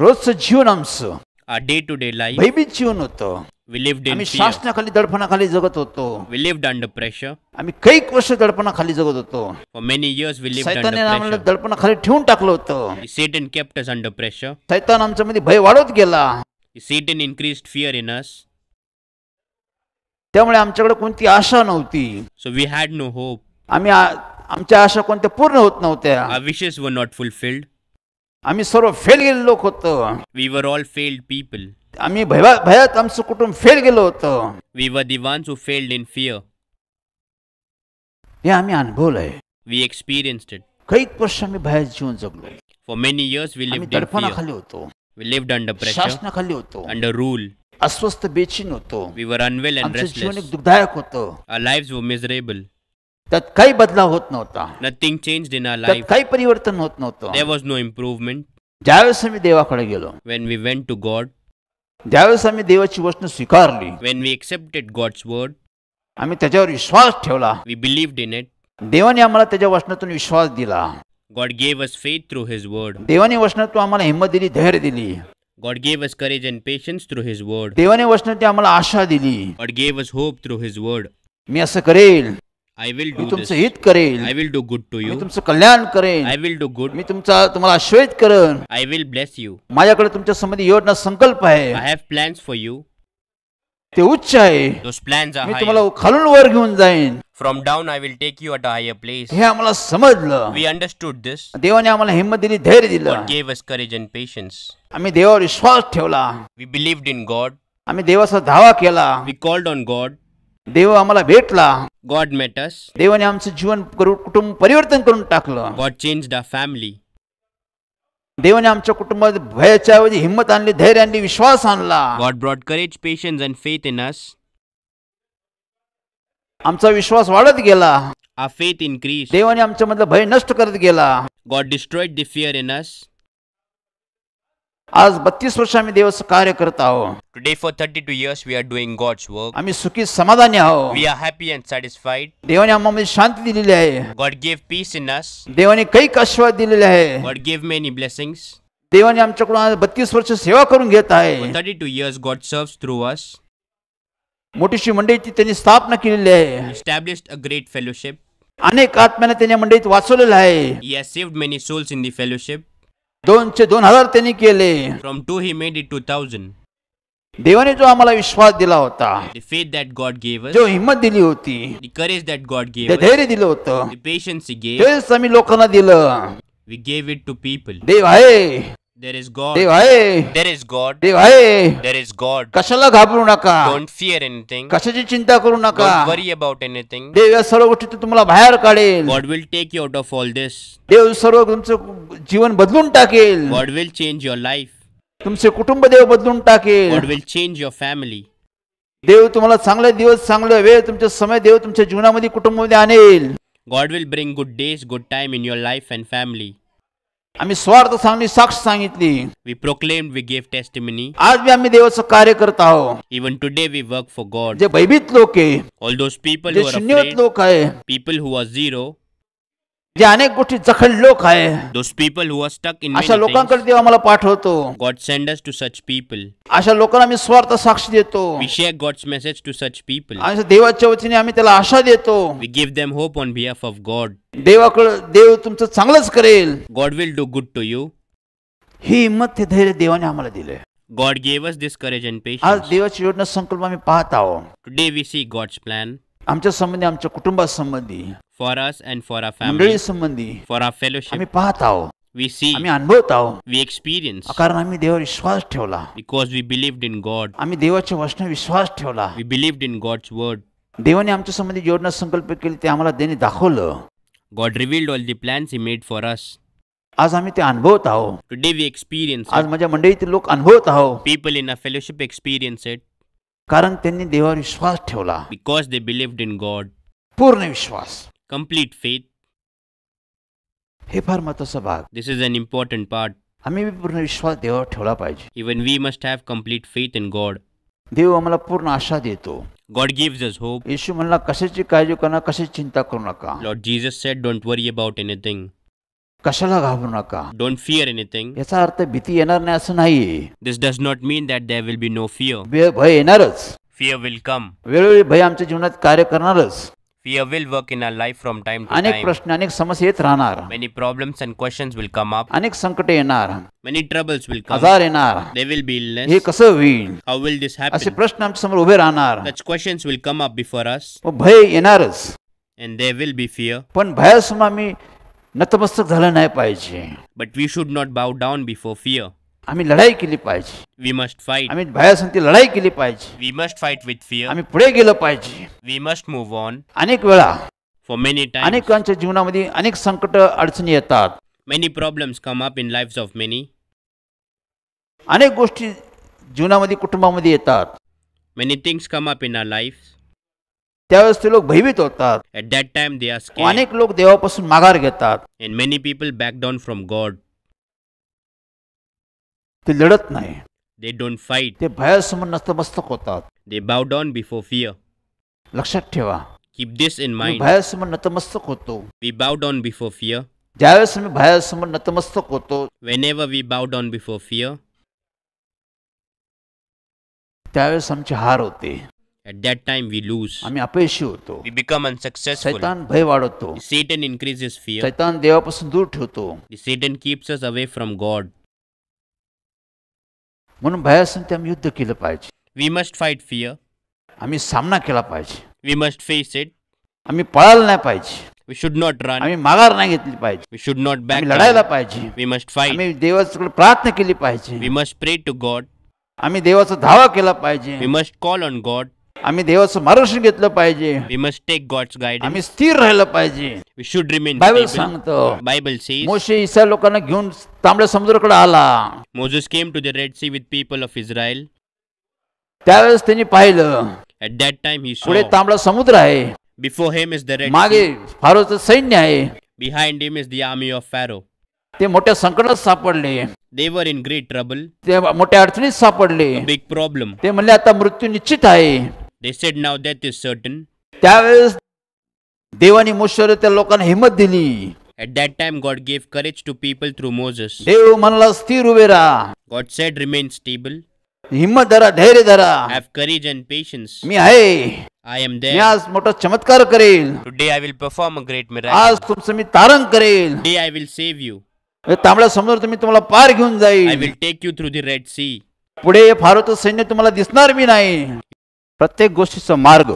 रोजच जीवन आमचं our day to day life भयभीत जीवन होतं वी लिव्ड इन आम्ही शासनाखाली दडपणाखाली जगत होतो वी लिव्ड अंडर प्रेशर आम्ही कैक वर्ष दडपणाखाली जगत होतो for many years we lived under सैताने आम्हाला दडपणाखाली ठेवून टाकलं होतं Satan kept us under pressure सैतान आमच्यामध्ये भय वाढत गेला set Satan increased fear in us त्यामुळे आमच्याकडे कोणती आशा नव्हती so we had no hope आम्ही आमच्या आशा कोणत्या पूर्ण होत नव्हत्या विशेष व नॉट फुलफिल्ड आम्ही सर्व फेल गेले लोक होतो we were all failed people आम्ही भयात आमचं कुटुंब फेल गेलो होतं we were the ones failed in fear हे आम्ही अनुभवलंय वी एक्सपिरियन्स इट कैक वर्ष आम्ही भयात जीवन जगलो for many years we lived दडपणाखाली होतो वी लिव्ह अंडर प्रेशर शासनाखाली होतो अंडर रूल अस्वस्थ बेचिन होतो वी वर अनवेल दुर्दायक होतो आवर मिजरेबल तत काही बदलाव होत नव्हता नथिंग चेंज इन आवर तत काही परिवर्तन होत नव्हतं देयर वॉज नो इम्प्रूव्हमेंट ज्यावेळेस आम्ही देवाकडे गेलो when we went to God ज्यावेळेस आम्ही देवाची वचन स्वीकारली when we accepted God's word आम्ही त्याच्यावर विश्वास ठेवला वी बिलीव्ड इन इट देवाने आम्हाला त्याच्या वचनातून विश्वास दिला God gave us faith through his word देवाने वचनातून आम्हाला हिम्मत दिली धैर्य दिली God gave us courage and patience through His word. देवाने वचनाने आम्हाला आशा दिली God gave us hope through His word. मी असं करेल आय विल मी डू तुमचं हित करेल I will do good to me you तुमचं कल्याण करेन आय विल डू गुड मी तुमचा तुम्हाला आशीर्वाद करेन आय विल ब्लेस यू माझ्याकडे तुमच्या संबंधी योजना संकल्प आहे I have plans for you ते उच्च आहे मी तुम्हाला खालून वर घेऊन जाईन from down I will take you at higher place हे आम्हाला समजलं वी अंडरस्टूड दिस देवाने आम्हाला हिम्मत दिली धैर्य दिलं gave us courage and patience आम्ही देवावर विश्वास ठेवला वी बिलीव्ड इन गॉड आम्ही देवाचा धावा केला वी कॉल्ड ऑन गॉड देव आम्हाला भेटला गॉड अस देवाने आमचं जीवन करून कुटुंब परिवर्तन करून टाकलं गॉड चेंज द फॅमिली देवाने आमच्या कुटुंबात भयाच्या ऐवजी हिंमत आणली धैर्य आणली विश्वास आणला God got courage patience and faith in us आमचा विश्वास वाढत गेला आ फेथ इनक्रीज देवाने आमच्या मधला भय नष्ट करत गेला गॉड डिस्ट्रॉइड इन अस आज बत्तीस वर्ष आम्ही देवाचं कार्य करत आहोत for thirty two years we are doing God's work आम्ही सुखी समाधानी आहोत we are happy satisfied satisfied देवाने आम्हाला शांती दिलेली आहे God give peace in us देवाने काही आशीर्वाद दिलेले आहे गॉड गिव्ह मेनी ब्लेसिंग देवाने आमच्याकडून आज बत्तीस वर्ष सेवा करून घेत आहे आहे two years God serve through us मोठीशी मंडळीची त्यांनी स्थापना केलेली आहे स्टॅब्लिश अ ग्रेट फेलोशिप अनेक आत्म्याने त्यांनी मंडळीत वाचवलेलं आहे save many souls in the fellowship दोनशे दोन हजार त्यांनी केले from two he made it to thousand देवाने जो आम्हाला विश्वास दिला होता गॉड गेव्ह जो हिंमत दिली होती करेज दॅट गॉड गेव्ह धैर्य दिलं होतं पेशन्स तेच आम्ही लोकांना दिलं we gave it to people देव आहे There is God. देव आहे देर इज गॉड देव कशाला घाबरू नका डोंट फियर एनीथिंग कशाची चिंता करू नका वरी अबाउट एनीथिंग देव या सर्व गोष्टी तुम्हाला बाहेर काढेल God will take you out of all this देव सर्व तुमचं जीवन बदलून टाकेल God will change your life तुमचे कुटुंब देव बदलून टाकेल God will change your family देव तुम्हाला चांगले दिवस चांगले वेळ तुमचे समय देव तुमच्या जीवनामध्ये कुटुंबामध्ये आणेल God will bring good days good time in your life and family आम्ही स्वार्थ सांगली साक्ष सांगितली We proclaimed, we gave testimony. आज बी आम्ही देवाचं कार्य करत आहोत Even today we work for God. जे भयभीत लोक आहे All those people जे who are शून्यवत afraid, लोक आहे people who are zero, जे अनेक गोष्टी जखड लोक आहे those people who are stuck in अशा लोकांकडे देव आम्हाला पाठवतो God send us to such people. अशा लोकांना आम्ही स्वार्थ साक्षी देतो We share God's message to such people. देवाच्या वतीने आम्ही त्याला आशा देतो We give them hope on behalf of God देवाकडे देव तुमचं चांगलंच करेल God will do good to you ही हिम्मत ते धैर्य देवाने आम्हाला दिले God gave us this courage and आज देवाची योजना संकल्प आम्ही पाहत आहोत Today we see God's plan. आमच्या संबंधी आमच्या कुटुंबासंबंधी for us and for our family संबंधी फॉर आर आम्ही फेलोशिप पाहत आहोत वी सी आम्ही अनुभवत आहोत वी एक्सपिरियन्स कारण आम्ही देवावर विश्वास ठेवला because we believed in God आम्ही देवाच्या वचनावर विश्वास ठेवला we believed in God's word देवाने आमच्या संबंधी योजना संकल्प केली ते आम्हाला देणे दाखवलं God revealed all the plans he made for us आज आम्ही ते अनुभवत आहोत टुडे वी एक्सपिरियन्स आज माझ्या मंडळीतील लोक अनुभवत आहोत people in a fellowship experience it कारण त्यांनी देवावर विश्वास ठेवला because they believed in God पूर्ण विश्वास कम्प्लीट फेथ हे फार महत्वाचा भाग this is an important part आम्ही पूर्ण विश्वास देवावर ठेवला पाहिजे even we must have complete faith in God देव आम्हाला पूर्ण आशा देतो गॉड गिव्ह येशू म्हणला कशाची काळजी करणार कशाची चिंता करू नका Lord Jesus said don't worry about anything कशाला घाबरू नका डोंट फिअर एनिथिंग याचा अर्थ भीती येणार नाही असं नाही this does not mean that there will be no fear भय- भय येणारच फिअर विल कम वेळोवेळी भय आमच्या जीवनात कार्य करणारच will will work in our life from time to अनेक प्रश्न अनेक समस्या येत राहणार many problems and questions will come up अनेक संकटे येणार मेनी ट्रबल्स विल कम आजार येणार दे विल बी हे कसं होईल हाऊ विल दिस असे प्रश्न आमच्या समोर उभे राहणार Such questions will come up before us भय येणारच and there will be fear. पण भयासमोर आम्ही नतमस्तक झालं नाही पाहिजे but we should not bow down before fear आम्ही लढाई केली पाहिजे वी मस्ट फाईट आम्ही भयासंती लढाई केली पाहिजे we must fight with fear आम्ही पुढे गेलो पाहिजे वी मस्ट मूव्ह ऑन अनेक वेळा फॉर मेनी टाइम अनेकांच्या जीवनामध्ये अनेक संकट अडचणी येतात many problems come up in life of many अनेक गोष्टी जीवनामध्ये कुटुंबामध्ये येतात many things come up in our life त्यावेळेस ते लोक भयभीत होतात at that time they are अनेक लोक देवापासून माघार घेतात in many people back down from God ते लढत नाही दे डोंट फाइट ते भयसमन नतमस्तक होतात दे बाउ डाउन बिफोर फियर लक्षात ठेवा कीप दिस इन माइंड भयसमन नतमस्तक होतो we bow down before fear ज्यावेळेस मी भयसमन नतमस्तक होतो whenever we bow down before fear त्यावेळेस आमची हार होते At that time we lose. आम्ही अपयशी होतो We become unsuccessful. शैतान भय वाढवतो Satan increases fear. शैतान देवापासून दूर ठेवतो Satan keeps us away from God. म्हणून आम्ही युद्ध केलं पाहिजे We must fight fear. आम्ही सामना केला पाहिजे We must face it. आम्ही पळायला नाही पाहिजे We should not run. आम्ही माघार नाही घेतली पाहिजे We should not back down. लढायला पाहिजे We must fight. आम्ही देवाकडे प्रार्थना केली पाहिजे We must pray to God. आम्ही देवाचा धावा केला पाहिजे We must call on God. आम्ही देवाचं मार्गदर्शन घेतलं पाहिजे वी मस्ट टेक गॉड्स आम्ही स्थिर राहिलं पाहिजे We should remain Bible see मोशे इसा लोकांना घेऊन तांबड्या समुद्राकडे आला Moses came to the sea sea with people of त्यावेळेस त्यांनी पाहिलं ऍट दॅट टाइम ही पुढे तांबडा समुद्र आहे before him is the Red मागे फारोचं सैन्य आहे behind him is the army of Pharaoh ते मोठ्या संकटात सापडले दे वर इन ग्रेट ट्रबल ते मोठ्या अडचणीत सापडले बिग प्रॉब्लेम ते म्हणले आता मृत्यू निश्चित आहे They said, Now that is certain. त्यावेळेस देवाने मोशेला त्या लोकांना हिंमत दिली At that time, God gave courage to people through Moses. Dev manla sthir uvera. God said, Remain stable, Himmat dara, dhairya dara. have courage and patience. Mi hai. I am there. there. aaj mota chamatkar karel. Today I will perform a great miracle. Aaj तुमचं मी tarang karel. Today I will save you. tamla samudra समुद्रात मी तुम्हाला ghun घेऊन I will take you through the Red Sea. ye फारोचं sainya तुम्हाला disnar mi नाही प्रत्येक गोष्टीचा मार्ग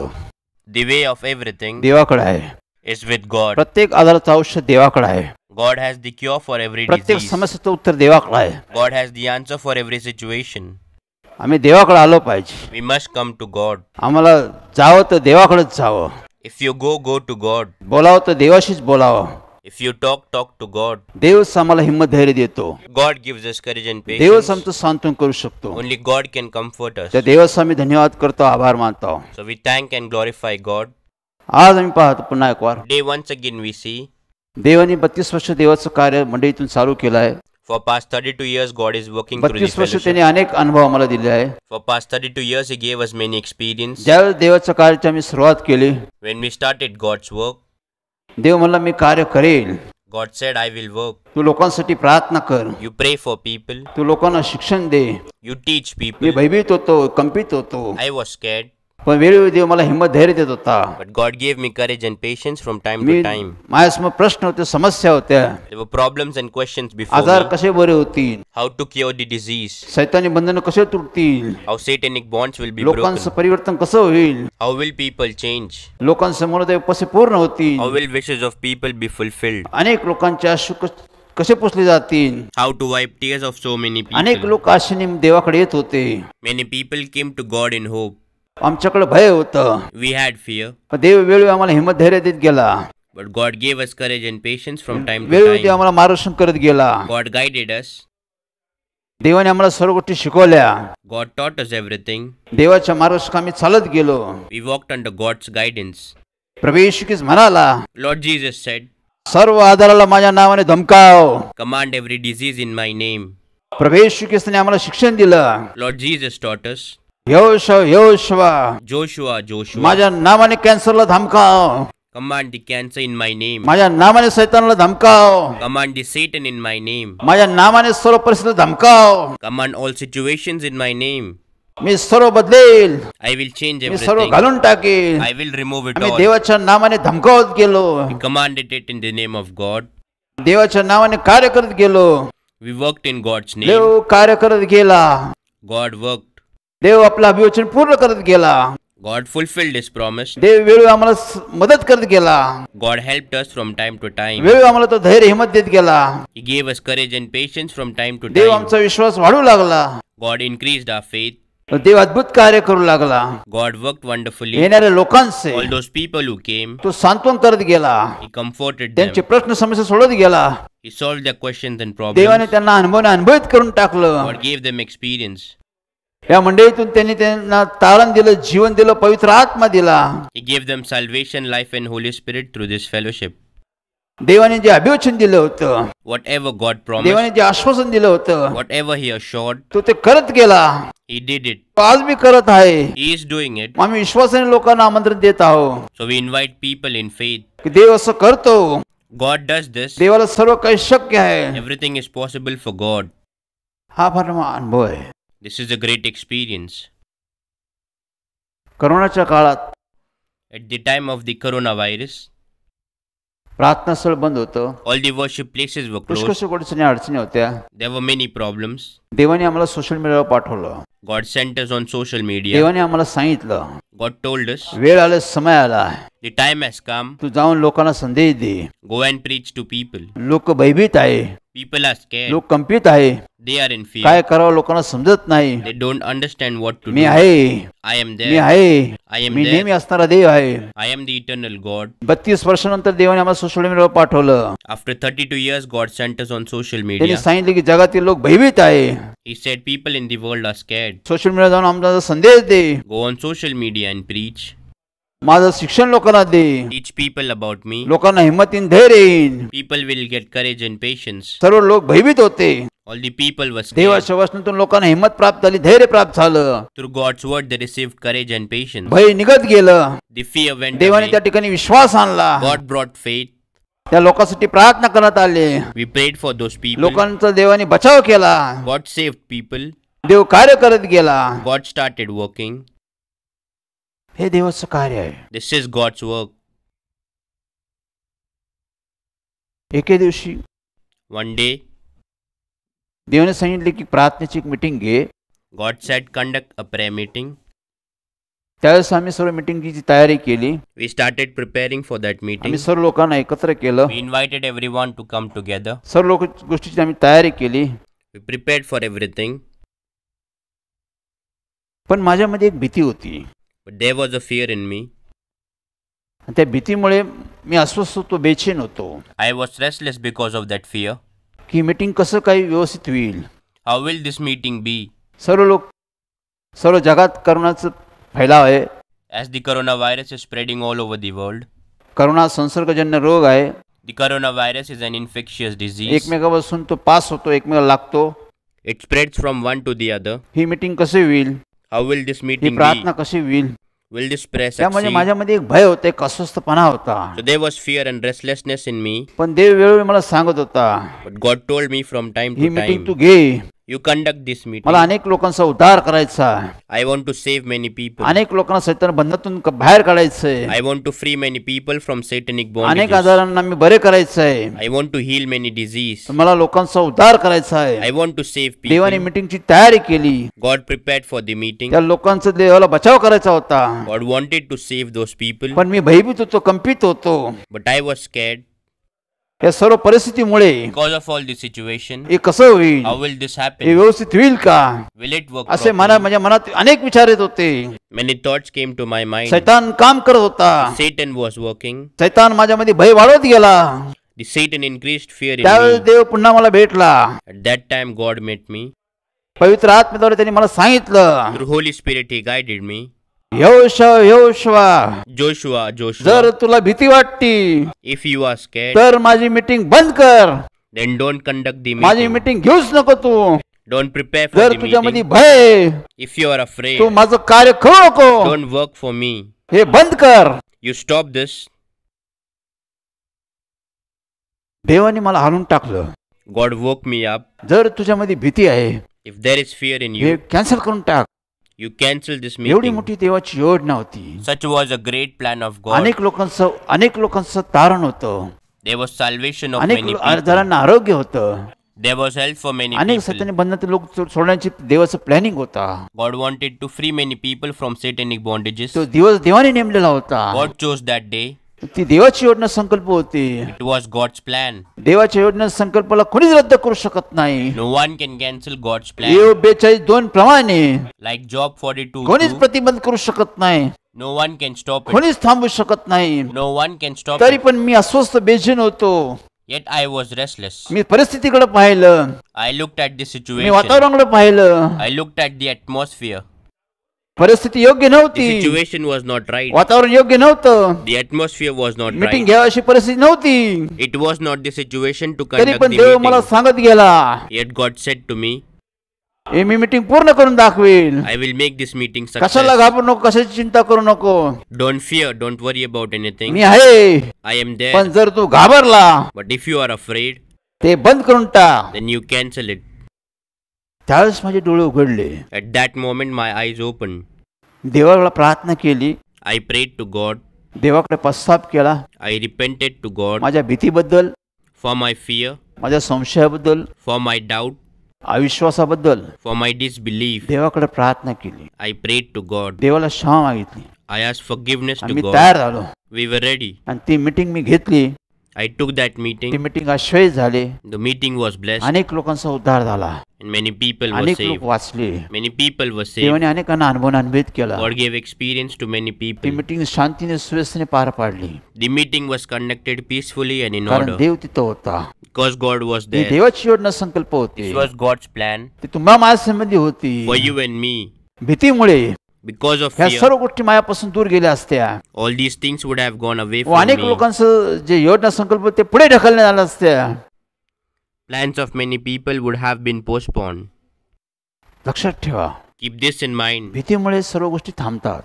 दी way of everything देवाकडे आहे विथ गॉड प्रत्येक आधाराचा औषध देवाकडे आहे God has the cure for every प्रत्येक समस्या उत्तर देवाकडे आहे God has answer for every situation आम्ही देवाकडे आलो पाहिजे we must come to God आम्हाला जावं तर देवाकडेच जावं if you go go to God बोलावं तर देवाशीच बोलावं If you talk, talk to God. God gives us courage and patience. देवच आमचं Only God can comfort us. So we thank and glorify God. Today once again we see for past 32 years God is working through this बत्तीस For past 32 years He gave us many experience. When we started God's work, देव मला मी कार्य करेल God said I will work तू लोकांसाठी प्रार्थना कर you प्रे फॉर पीपल तू लोकांना शिक्षण दे यू टीच पीपल मी भयभीत होतो कंपित होतो आय वॉज स्कॅड पण वेळोवेळी देव मला हिंमत धैर्य देत होता but God gave me courage and patience from time to time माझ्यासमोर प्रश्न होते समस्या होत्या प्रॉब्लेम्स अँड क्वेश्चन्स बिफोर आजार कसे बरे होतील how to cure the disease सैतानी बंधन कसे तुटतील how satanic bonds will be लोकांचं परिवर्तन कसं होईल हाऊ विल पीपल चेंज लोकांचे मनोदैव कसे पूर्ण होतील how will wishes of people be fulfilled अनेक लोकांच्या शुक कसे पोचले जातील how to wipe tears of so many अनेक लोक आशेने देवाकडे येत होते many people came to God in hope आमच्याकडे भय होतं वी हॅड फिअर देव वेळी आम्हाला हिंमत धैर्य देत गेला but God gave us courage and patience from time वेळी आम्हाला मार्गदर्शन करत गेला गॉड गाईडेड अस देवाने आम्हाला सर्व गोष्टी शिकवल्या गॉड टॉट अस एव्हरीथिंग देवाच्या मार्गदर्शक आम्ही चालत गेलो we walk under God's guidance प्रवेश म्हणाला लॉर्ड जीजस सेड सर्व आधाराला माझ्या नावाने धमकाव command every disease in my name प्रवेश आम्हाला शिक्षण दिलं लॉर्ड जीजस टॉटस माझ्या नावाने कॅन्सरला धमकाव command cancer in my name माझ्या नामाने सैतानला धमकाव command Satan in in my name माझ्या नावाने सर्व परिस्थिती धमकाव command all situation in my name मी सर्व बदलेल आय विल चेंज मी सर्व घालून टाकेल आय विल रिमूव्ह इट मी देवाच्या नावाने धमकावत गेलो commanded it in the name of God देवाच्या नावाने कार्य करत गेलो we work in God's name देव कार्य करत गेला गॉड वर्क देव आपला अभिवचन पूर्ण करत गेला गॉड फुलफिल्ड इज प्रॉमिस देव वेळी आम्हाला मदत करत गेला God help us from time to time वेळी आम्हाला तो धैर्य हिमत देत गेला gave us courage courage patience patience from time to देव आमचा विश्वास वाढू लागला गॉड इनक्रीज our faith. देव अद्भुत कार्य करू लागला गॉड worked wonderfully. येणाऱ्या लोकांचे ऑल दोस पीपल हू केम तो सांत्वन करत गेला He comforted त्यांचे प्रश्न समस्या सोडत गेला He solved their questions and देवाने त्यांना अनुभव अनुभवित करून टाकलं God gave them experience. या मंडळीतून त्यांनी त्यांना तारण दिलं जीवन दिलं पवित्र आत्मा दिला give them salvation life and holy spirit through this fellowship देवाने जे अभिवचन दिलं होतं वॉट एव्हर गॉड प्रॉम देवाने जे आश्वासन दिलं होतं वॉट एव्हर ही अशॉर्ड तो ते करत गेला ही डिड इट तो आज मी करत आहे ही इज डुईंग इट आम्ही विश्वासाने लोकांना आमंत्रण देत आहोत so we invite people in faith की देव असं करतो गॉड डज दिस देवाला सर्व काही शक्य आहे everything is possible for God हा फार अनुभव आहे this is a great experience करोनाच्या काळात at the time of the corona virus प्रार्थनास्थळ बंद होतं ऑल दी वर्शिप प्लेसेस वर अडचणी होत्या देयर वर मेनी प्रॉब्लेम्स देवाने आम्हाला सोशल मीडियावर पाठवलं God sent on social media देवाने आम्हाला सांगितलं गॉड टोल्ड वेळ आला समय आला द टाइम हॅज कम तू जाऊन लोकांना संदेश दे go and preach to people लोक भयभीत आहे People are scared. लोक कंपित They are in fear. काय करावं लोकांना समजत नाही. They don't understand what to do. मी आहे. I am there. मी आहे. I am me there. मी असणारा देव आहे. I am the eternal God. 32 वर्षांनंतर देवाने आम्हाला सोशल मीडियावर पाठवलं. After 32 years God sent us on social media. त्याने सांगितलं की जगातील लोक भयभीत He said people in the world are scared. Social media मीडियावर जाऊन आमचा संदेश दे. Go on social media and preach. माझं शिक्षण लोकांना दे इच पीपल अबाउट मी लोकांना हिंमत इन धैर्य in people will get courage in patience सर्व लोक भयभीत होते ऑल दी पीपल वस देवाच्या लोकांना हिम्मत प्राप्त झाली धैर्य प्राप्त झालं through God's word they receive courage and patience भय निघत गेलं दि फिअर वेन देवाने त्या ठिकाणी विश्वास आणला गॉड ब्रॉट फेथ त्या लोकांसाठी प्रार्थना करण्यात आले we prayed for those people लोकांचा देवाने बचाव केला गॉड सेव्ह पीपल देव कार्य करत गेला गॉड स्टार्टेड वर्किंग हे देवाचं कार्य आहे दिस इज गॉड्स वर्क एके दिवशी वन डे देवाने सांगितले की प्रार्थनेची एक मिटिंग घे गॉड सेट कंडक्ट अ प्रे मीटिंग त्यावेळेस आम्ही सर्व मिटिंगची तयारी केली we started preparing for that meeting सर्व लोकांना एकत्र केलं invited every one to come together सर्व लोक गोष्टीची आम्ही तयारी केली वी प्रिपेअर्ड फॉर एव्हरीथिंग पण माझ्यामध्ये एक भीती होती there was a fear in me त्या भीतीमुळे मी अस्वस्थ होतो बेचैन होतो I was restless because of that fear की मीटिंग कसं काही व्यवस्थित होईल how will this meeting be सर्व लोक सर्व जगात करोनाचं फैलाव आहे as the corona virus is spreading all over the world corona संसर्गजन्य रोग आहे the corona virus is an infectious disease एकमेकापासून तो पास होतो एकमेकाला लागतो it spread from one to the other ही मीटिंग कसे होईल हाऊ विल दिस मीटिंग प्रार्थना कशी होईल विल दिस प्रेस त्यामध्ये माझ्यामध्ये एक भय होता एक अस्वस्थपणा होता there was fear and restlessness in me पण देव वेळोवेळी मला सांगत होता God told me from time to time तू घे यू कंडक्ट दिस मीटिंग मला अनेक लोकांचा उद्धार करायचा I want to save many people अनेक लोकांना सैतन बंधातून बाहेर काढायचंय I want to free many people from satanic bond अनेक आजारांना मी बरे करायचं आहे I want to heal many disease मला लोकांचा उद्धार करायचा आहे आय वॉन्ट टू सेव्ह देवाने मीटिंगची तयारी केली God prepared for the meeting त्या लोकांचा देवाला बचाव करायचा होता God wanted to save those people पण मी भयभीत होतो कंपित होतो बट आय वॉज स्कॅड या सर्व परिस्थितीमुळे because of all this situation हे कसं होईल हाऊ विल दिस हे व्यवस्थित होईल का विल इट वर्क असे मना माझ्या म्हणजे मनात अनेक विचार येत होते many thoughts came to my mind सैतान काम करत होता सेटन वॉज वर्किंग सैतान माझ्यामध्ये भय वाढवत गेला The Satan increased fear in देव पुन्हा मला भेटला At that time, God met me. पवित्र आत्म्याद्वारे त्यांनी मला सांगितलं holy Holy Spirit, He guided me. योशवा योशवा जोशुआ जोशुआ जर तुला भीती वाटती इफ यू आर स्कॅड तर माझी मीटिंग बंद कर देन डोंट कंडक्ट दी माझी मीटिंग घेऊच नको तू डोंट प्रिपेअर फॉर जर तुझ्यामध्ये भय इफ यू आर अफ्रेड तू माझं कार्य करू नको डोंट वर्क फॉर मी हे बंद कर यू स्टॉप दिस देवाने मला हाणून टाकलं गॉड वर्क मी अप जर तुझ्यामध्ये भीती आहे if there is fear in you cancel करून टाक You cancel this meeting. Such was a great plan of God. अनेक लोकांचं अनेक लोकांचं तारण There was salvation of many अनेक people. जणांना आरोग्य There was help for many people. सत्याने बंधनातील लोक सो- सोडण्याची देवाचं God wanted to free many people from satanic bondages. तो दिवस देवाने नेमलेला होता God chose that day ती देवाची योजना संकल्प होती इट वॉज गॉड्स प्लॅन देवाच्या योजना संकल्पला कोणीच रद्द करू शकत नाही no one can cancel God's plan देव बेचाळीस दोन प्रमाणे लाईक जॉब फॉर्टी टू कोणीच प्रतिबंध करू शकत नाही नो वन कॅन स्टॉप कोणीच थांबू शकत नाही नो वन कॅन स्टॉप तरी पण मी अस्वस्थ बेजीन होतो येट आय वॉज रेस्टलेस मी परिस्थितीकडे पाहिलं आय लुक ऍट द मी सिच्युएशन वातावरणाकडे पाहिलं I look at the atmosphere परिस्थिती योग्य नव्हती सिच्युएशन वॉज नॉट राईट वातावरण योग्य नव्हतं अटमॉस्फिअर वॉज नॉट मीटिंग घ्यावी अशी परिस्थिती नव्हती it was not the situation to कधी पण देव मला सांगत गेला it got set to me हे मी मीटिंग पूर्ण करून दाखवेल I will make this meeting कशाला घाबरू नको कशाची चिंता करू नको don't fear don't worry about anything मी आहे आय एम देअर पण जर तू घाबरला but if you are afraid ते बंद करून टा देन यू कॅन्सल इट त्यावेळेस माझे डोळे उघडले at that moment my eyes open देवाकडे प्रार्थना केली आय प्रेड टू गॉड देवाकडे पश्चाताप केला आय रिपेंटेड टू गॉड माझ्या भीतीबद्दल फॉर माय फिअर माझ्या संशयाबद्दल फॉर माय डाऊट अविश्वासाबद्दल फॉर माय डिसबिलीफ देवाकडे प्रार्थना केली आय प्रेड टू गॉड देवाला क्षमा मागितली आय आज गिवनेस टू मी गॉड तयार झालो वी वर रेडी आणि ती मीटिंग मी घेतली आय टूक दॅट मीटिंग मीटिंग अश्वय झाले द मीटिंग वॉज ब्लेस अनेक लोकांचा उद्धार झाला मेनी पीपल अनेक लोक वाचले मेनी पीपल वॉज देवाने अनेकांना अनुभव अनुभवित केला God gave experience to many people meeting शांतीने सुव्यवस्थेने पार पाडली the meeting was conducted peacefully and in order देव तिथं होता बिकॉज गॉड वॉज देयर देवाची योजना संकल्प होती वॉज गॉड्स प्लॅन ती तुम्हा संबंधी होती फॉर यू अँड मी भीतीमुळे बिकॉज ऑफ ह्या सर्व गोष्टी मायापासून दूर गेल्या असत्या all these things would have gone away अनेक लोकांचं जे योजना संकल्प ते पुढे ढकलण्यात आलं असत्या plans of many people would have been postpone लक्षात ठेवा कीप दिस इन माइंड भीतीमुळे सर्व गोष्टी थांबतात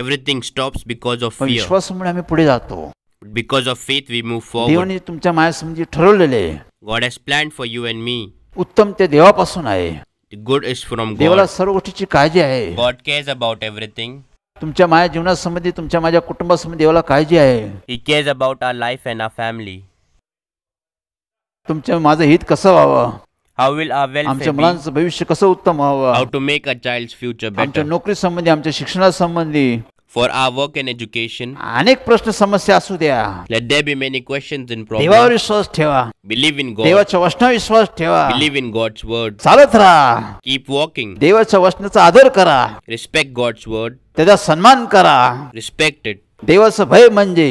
एव्हरीथिंग स्टॉप्स बिकॉज ऑफ विश्वासामुळे आम्ही पुढे जातो because of faith we move forward देवाने तुमच्या माझ्या समजी ठरवलेले God has plan for you and me उत्तम ते देवापासून आहे गुड इज फ्रॉम देवाला सर्व गोष्टीची काळजी आहे गॉड केअर्स अबाउट एव्हरीथिंग तुमच्या माझ्या जीवनासंबंधी तुमच्या माझ्या कुटुंबासंबंधी देवाला काळजी आहे he cares about our life and our family तुमच्या माझं हित कसं व्हावं हाऊ विल आर वेल आमच्या मुलांचं भविष्य कसं उत्तम व्हावं how to make a child future आमच्या नोकरी संबंधी आमच्या शिक्षणासंबंधी for our work and education अनेक प्रश्न समस्या असू द्या let there be many question in देवावर विश्वास ठेवा बिलीव्ह इन गॉड देवाच्या वचनावर विश्वास ठेवा बिलीव्ह इन गॉड्स वर्ड चालत राहा कीप वॉकिंग देवाच्या वचनाचा आदर करा रिस्पेक्ट गॉड्स वर्ड त्याचा सन्मान करा रिस्पेक्टेड देवाचं भय म्हणजे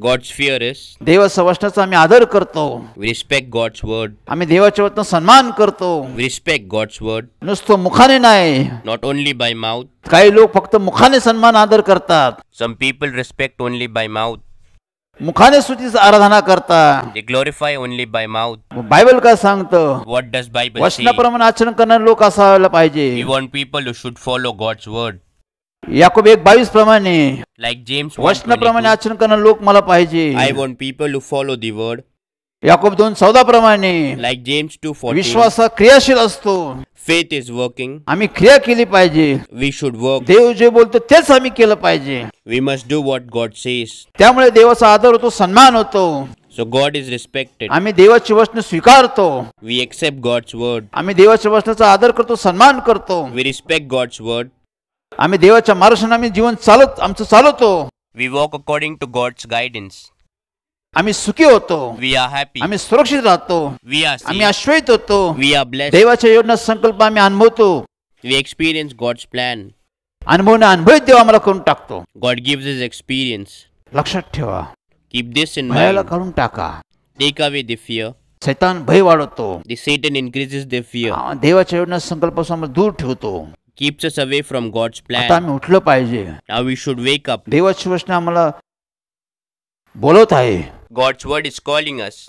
गॉड्स फिअर इस देव सवष्टाचा आम्ही आदर करतो रिस्पेक्ट गॉड्स वर्ड आम्ही देवाच्या वतन सन्मान करतो रिस्पेक्ट गॉड्स वर्ड नुसतो मुखाने नाही नॉट ओनली बाय माउथ काही लोक फक्त मुखाने सन्मान आदर करतात some people respect only by mouth मुखाने सुतीच आराधना करता they glorify only by mouth Bible काय सांगतो व्हॉट डज बायबल वचनाप्रमाणे आचरण करणारे लोक असायला पाहिजे we want people who should follow God's word याकोब एक बावीस प्रमाणे लाईक जेम्स वचनाप्रमाणे आचरण करणारे लोक मला पाहिजे I want people to follow the word याकोब दोन चौदा प्रमाणे लाईक जेम्स टू फॉलो विश्वास क्रियाशील असतो फेथ इज वर्किंग आम्ही क्रिया केली पाहिजे वी शुड वर्क देव जे बोलतो तेच आम्ही केलं पाहिजे we must do what God says त्यामुळे देवाचा आदर होतो सन्मान होतो सो गॉड इज रिस्पेक्टेड आम्ही देवाची वचन स्वीकारतो वी एक्सेप्ट गॉड्स वर्ड आम्ही देवाच्या वचनाचा आदर करतो सन्मान करतो वी रिस्पेक्ट गॉड्स वर्ड आम्ही देवाच्या मार्गाने आम्ही जीवन चालत आमचं चालवतो we walk according to God's guidance आम्ही सुखी होतो वी आर हॅपी आम्ही सुरक्षित राहतो वी आर आम्ही होतो वी आर ब्लेस्ड देवाच्या योजना संकल्प आम्ही अनुभवतो वी एक्सपिरियन्स गॉड्स प्लॅन अनुभव अनुभव देव आम्हाला करून टाकतो गॉड गिव्स हिज एक्सपीरियन्स लक्षात ठेवा कीप दिस इन भयाला mind. टाका टेक अवे द fear. सैतान भय वाढवतो The Satan increases the fear देवाच्या योजना संकल्पासून दूर ठेवतो keeps us away from God's plan. आम्ही उठलं पाहिजे Now we should wake up. देवाची वचनं आम्हाला बोलवत God's word is calling us.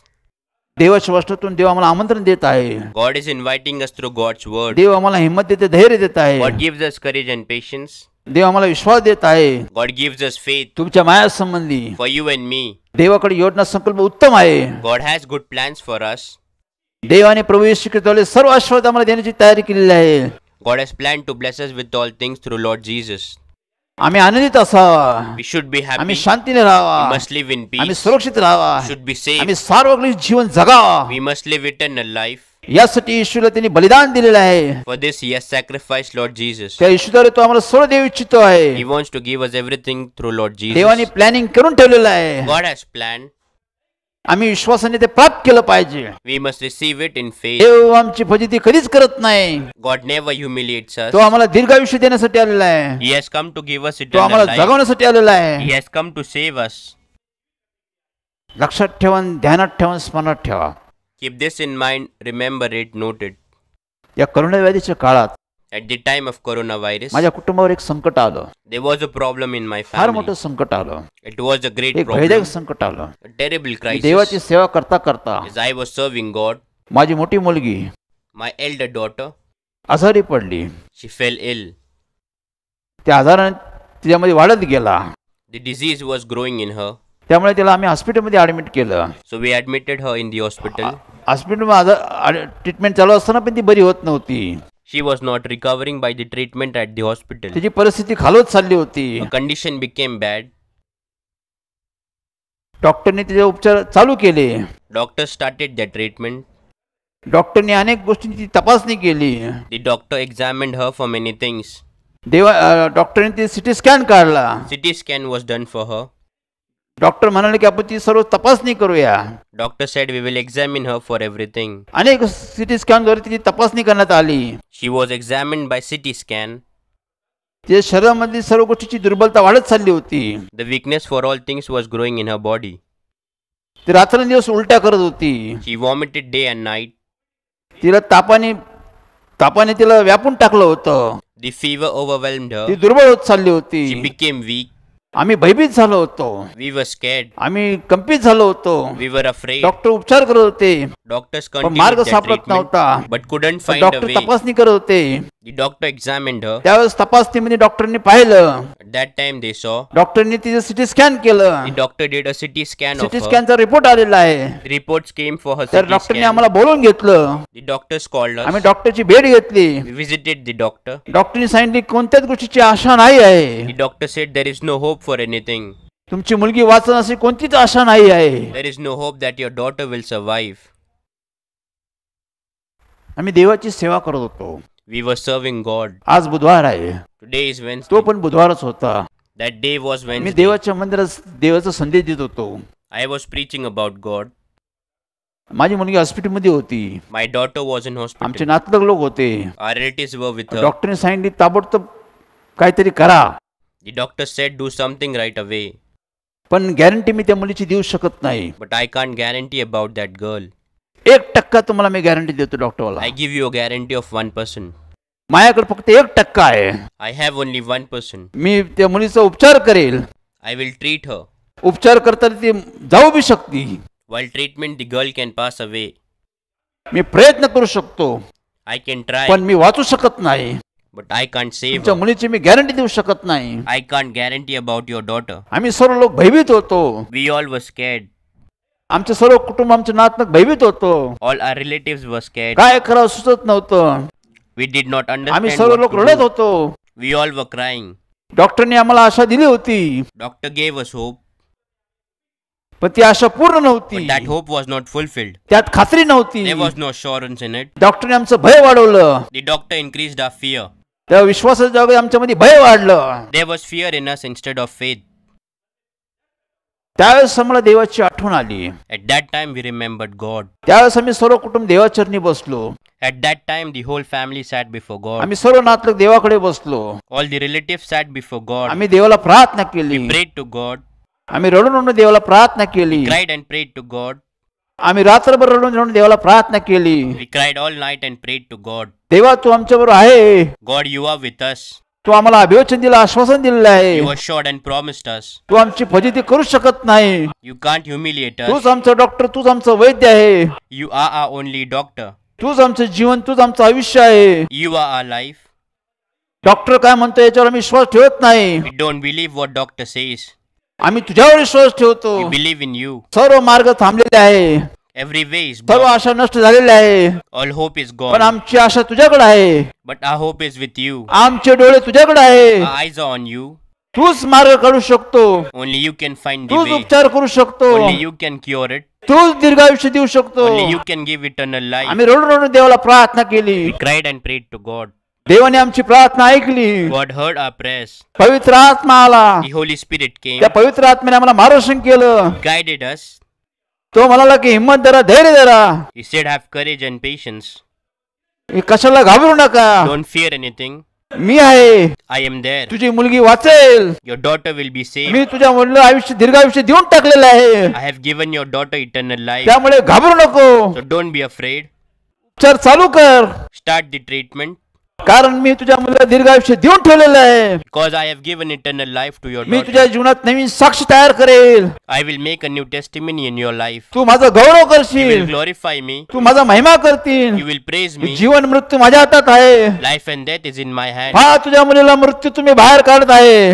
देवाच्या वचनातून देव आम्हाला आमंत्रण God is inviting us through God's word. देव आम्हाला हिंमत देते धैर्य देत God आहे gives us courage and patience. देव आम्हाला विश्वास देत आहे God gives us faith तुमच्या माया संबंधी for you and me. देवाकडे योजना संकल्प उत्तम आहे God has good plans for us. देवाने प्रभू येशू ख्रिस्तावले सर्व आशीर्वाद आम्हाला देण्याची God has planned to bless us with all things through Lord Jesus. आम्ही आनंदित असावा We should be happy. आम्ही शांतीने We राहावा must live in peace. आम्ही सुरक्षित राहावा should be saved. आम्ही सार्वजनिक जीवन जगावा We must live eternal life. यासाठी येशूला त्यांनी बलिदान दिलेलं आहे For this, He has sacrificed Lord Jesus. त्या येशूद्वारे तो आम्हाला सोड देऊ इच्छितो He आहे wants to give us everything through Lord देवाने Jesus. प्लॅनिंग करून ठेवलेलं आहे God has planned आम्ही विश्वासाने ते प्राप्त केलं पाहिजे we must receive it in faith देव आमची फजिती कधीच करत नाही गॉड नेव्हर ह्युमिलिएट सर तो आम्हाला दीर्घायुष्य देण्यासाठी आलेला आहे He come to to us us तो आम्हाला जगवण्यासाठी आलेला आहे has come to save us लक्षात ठेवा ध्यानात ठेवा स्मरणात ठेवा keep this in mind remember it note it या व्याधीच्या काळात at the time of corona virus माझ्या कुटुंबावर एक संकट आलं there was a problem in my फार मोठं संकट आलं इट वॉज अ ग्रेट एक भयदायक संकट आलं टेरेबल क्राइसिस देवाची सेवा करता करता आय वॉज सर्विंग गॉड माझी मोठी मुलगी माय एल्डर डॉटर आजारी पडली शी फेल इल त्या आजाराने तिच्यामध्ये वाढत गेला the disease was growing in her त्यामुळे तिला आम्ही हॉस्पिटलमध्ये ऍडमिट केलं so we admitted her in the hospital हॉस्पिटलमध्ये ट्रीटमेंट चालू असताना पण ती बरी होत नव्हती was not recovering by treat the hospital तिची परिस्थिती खालोच चालली होती कंडिशन बिकेम बॅड डॉक्टरने तिचे उपचार चालू केले डॉक्टर स्टार्टेड ट्रीटमेंट डॉक्टरने अनेक गोष्टींची तपासणी केली doctor examined her for many things डॉक्टरने सिटी स्कॅन काढला CT scan was done for her doctor म्हणाले की आपण ती सर्व तपासणी करूया doctor said we will examine her for everything अनेक सिटी स्कॅन द्वारे तिची तपासणी करण्यात आली she was examine by CT scan तिच्या शरीरामधली सर्व गोष्टीची दुर्बलता वाढत चालली होती the weakness for all things was growing in her body ती रात्रंदिवस उलट्या करत होती she vomited day and night तिला तापाने तापाने तिला व्यापून टाकलं होतं दी फीवर ओव्हरवेल्म्ड ती दुर्बल होत चालली होती शी बिकेम वीक आम्ही भयभीत झालो होतो वी वर स्केड आम्ही कंपित झालो होतो वी वर अफ्रेड डॉक्टर उपचार करत होते डॉक्टर मार्ग सापडत नव्हता बट कुडंट फाइंड डॉक्टर तपासणी करत होते डॉक्टर एक्झामिन्ड त्यावेळेस तपासणी म्हणजे डॉक्टरनी पाहिलं दॅट टाइम दे सो डॉक्टरनी तिचं सिटी स्कॅन केलं doctor did a CT scan CT स्कॅनचा रिपोर्ट आलेला आहे report came for her sir डॉक्टरने आम्हाला बोलून घेतलं डॉक्टर कॉल्ड आम्ही डॉक्टरची भेट घेतली विजिटेड द डॉक्टर डॉक्टरनी सांगितलं कोणत्याच गोष्टीची आशा नाही आहे doctor said there is no hope for anything तुमची मुलगी वाचन अशी कोणतीच आशा नाही आहे there is no hope that your daughter will survive आम्ही देवाची सेवा करत होतो वी वर सर्विंग गॉड आज बुधवार आहे टुडे इज वेन तो पण बुधवारच होता दॅट डे वॉज वेन मी देवाच्या मंदिरात देवाचा संदेश देत होतो I was preaching about God माझी मुलगी हॉस्पिटलमध्ये होती my daughter was in hospital आमचे नातलग लोक होते आर वर विथ डॉक्टरने सांगितले ताबडतोब काहीतरी करा the doctor said do something right away पण गॅरंटी मी त्या मुलीची देऊ शकत नाही but I can't guarantee about that girl एक टक्का तुम्हाला मी गॅरंटी देतो डॉक्टरवाला I give you guarantee of one percent माझ्याकडे फक्त एक टक्का आहे I have only one person मी त्या मुलीचा उपचार करेल आय विल ट्रीट हर उपचार करताना ती जाऊ बी शकते while treatment the girl can pass away मी प्रयत्न करू शकतो आय कॅन ट्राय पण मी वाचू शकत नाही बट आय कांट तुमच्या मुलीची मी गॅरंटी देऊ शकत नाही I can't guarantee about your daughter आम्ही सर्व लोक भयभीत होतो वी ऑल वॉज कॅड आमचे सर्व कुटुंब आमचे नातनक भयभीत होतो ऑल आर बस काय करावं सुचत नव्हतं वी डिड नॉट अंडर आम्ही सर्व लोक रडत होतो वी ऑल व क्राईंग डॉक्टरने आम्हाला आशा दिली होती डॉक्टर गेव अस होप पण ती आशा पूर्ण नव्हती that hope was not fulfilled त्यात खात्री नव्हती was no assurance in it डॉक्टरने आमचं भय वाढवलं डॉक्टर इनक्रीज द फिअर त्या विश्वासाच्या आमच्यामध्ये भय वाढलं there was fear in us instead of faith त्यावेळेस आम्हाला देवाची आठवण आली at that time we remembered God त्यावेळेस आम्ही सर्व कुटुंब देवाचरणी बसलो at that time the whole family sat before God आम्ही सर्व नातलग देवाकडे बसलो all the relative sat before God आम्ही देवाला प्रार्थना केली प्रेड टू गॉड आम्ही रडून रडून देवाला प्रार्थना केली cried and prayed to God आम्ही रात्रभर रडून रडून देवाला प्रार्थना केली we cried all night and prayed to God देवा तू आमच्याबरोबर आहे God you are with us तू आम्हाला अभिवचन दिलं आश्वासन दिलेलं आहे assured अँड promised तू आमची फजिती करू शकत नाही यू कांट ह्युमिलिएट तूच आमचं डॉक्टर तूच आमचं वैद्य आहे you are our only doctor तूच आमचं जीवन तूच आमचं आयुष्य आहे you are our life doctor काय म्हणतो याच्यावर आम्ही विश्वास ठेवत नाही don't believe what doctor doctor आम्ही तुझ्यावर विश्वास ठेवतो बिलीव्ह इन यू सर्व मार्ग थांबलेले आहे एव्हरी वे इज सर्व आशा नष्ट झालेली आहे ऑल होप इज गॉन पण आमची आशा तुझ्याकडे आहे but I hope is with you आमचे डोळे तुझ्याकडे आहे आयज ऑन यू तूच मार्ग काढू शकतो ओनली यू कॅन फाइंड तूच उपचार करू शकतो only you can cure it तूच दीर्घायुष्य देऊ शकतो you can give eternal life आम्ही रोड रोड देवाला प्रार्थना केली cried and prayed to God देवाने आमची प्रार्थना ऐकली गॉड हर्ड आवर प्रेस पवित्र आत्मा आला होली स्पिरिट के त्या पवित्र आत्म्याने आम्हाला मार्गदर्शन केलं गाइडेड अस तो म्हणाला की हिंमत धरा धैर्य करेज अँड पेशन्स कशाला घाबरू नका डोंट फिअर एनिथिंग मी आहे आय एम दे तुझी मुलगी वाचेल your daughter will be save मी तुझ्या मुलगा आयुष्य दीर्घ आयुष्य देऊन टाकलेलं आहे I have given your daughter eternal life त्यामुळे घाबरू नको डोंट बी अफ्रेड चल चालू कर स्टार्ट द ट्रीटमेंट कारण मी तुझ्या मुलाला दीर्घ आयुष्य देऊन ठेवलेलं आहे because I have given internal life to your मी तुझ्या जीवनात नवीन साक्ष तयार करेल I will make a new testimony in your life तू माझा गौरव करशील ग्लोरीफाय मी तू माझा महिमा करतील यू विल प्रेज मी जीवन मृत्यू माझ्या हातात आहे life and death is in my hand हा तुझ्या मुलीला मृत्यू तुम्ही बाहेर काढत आहे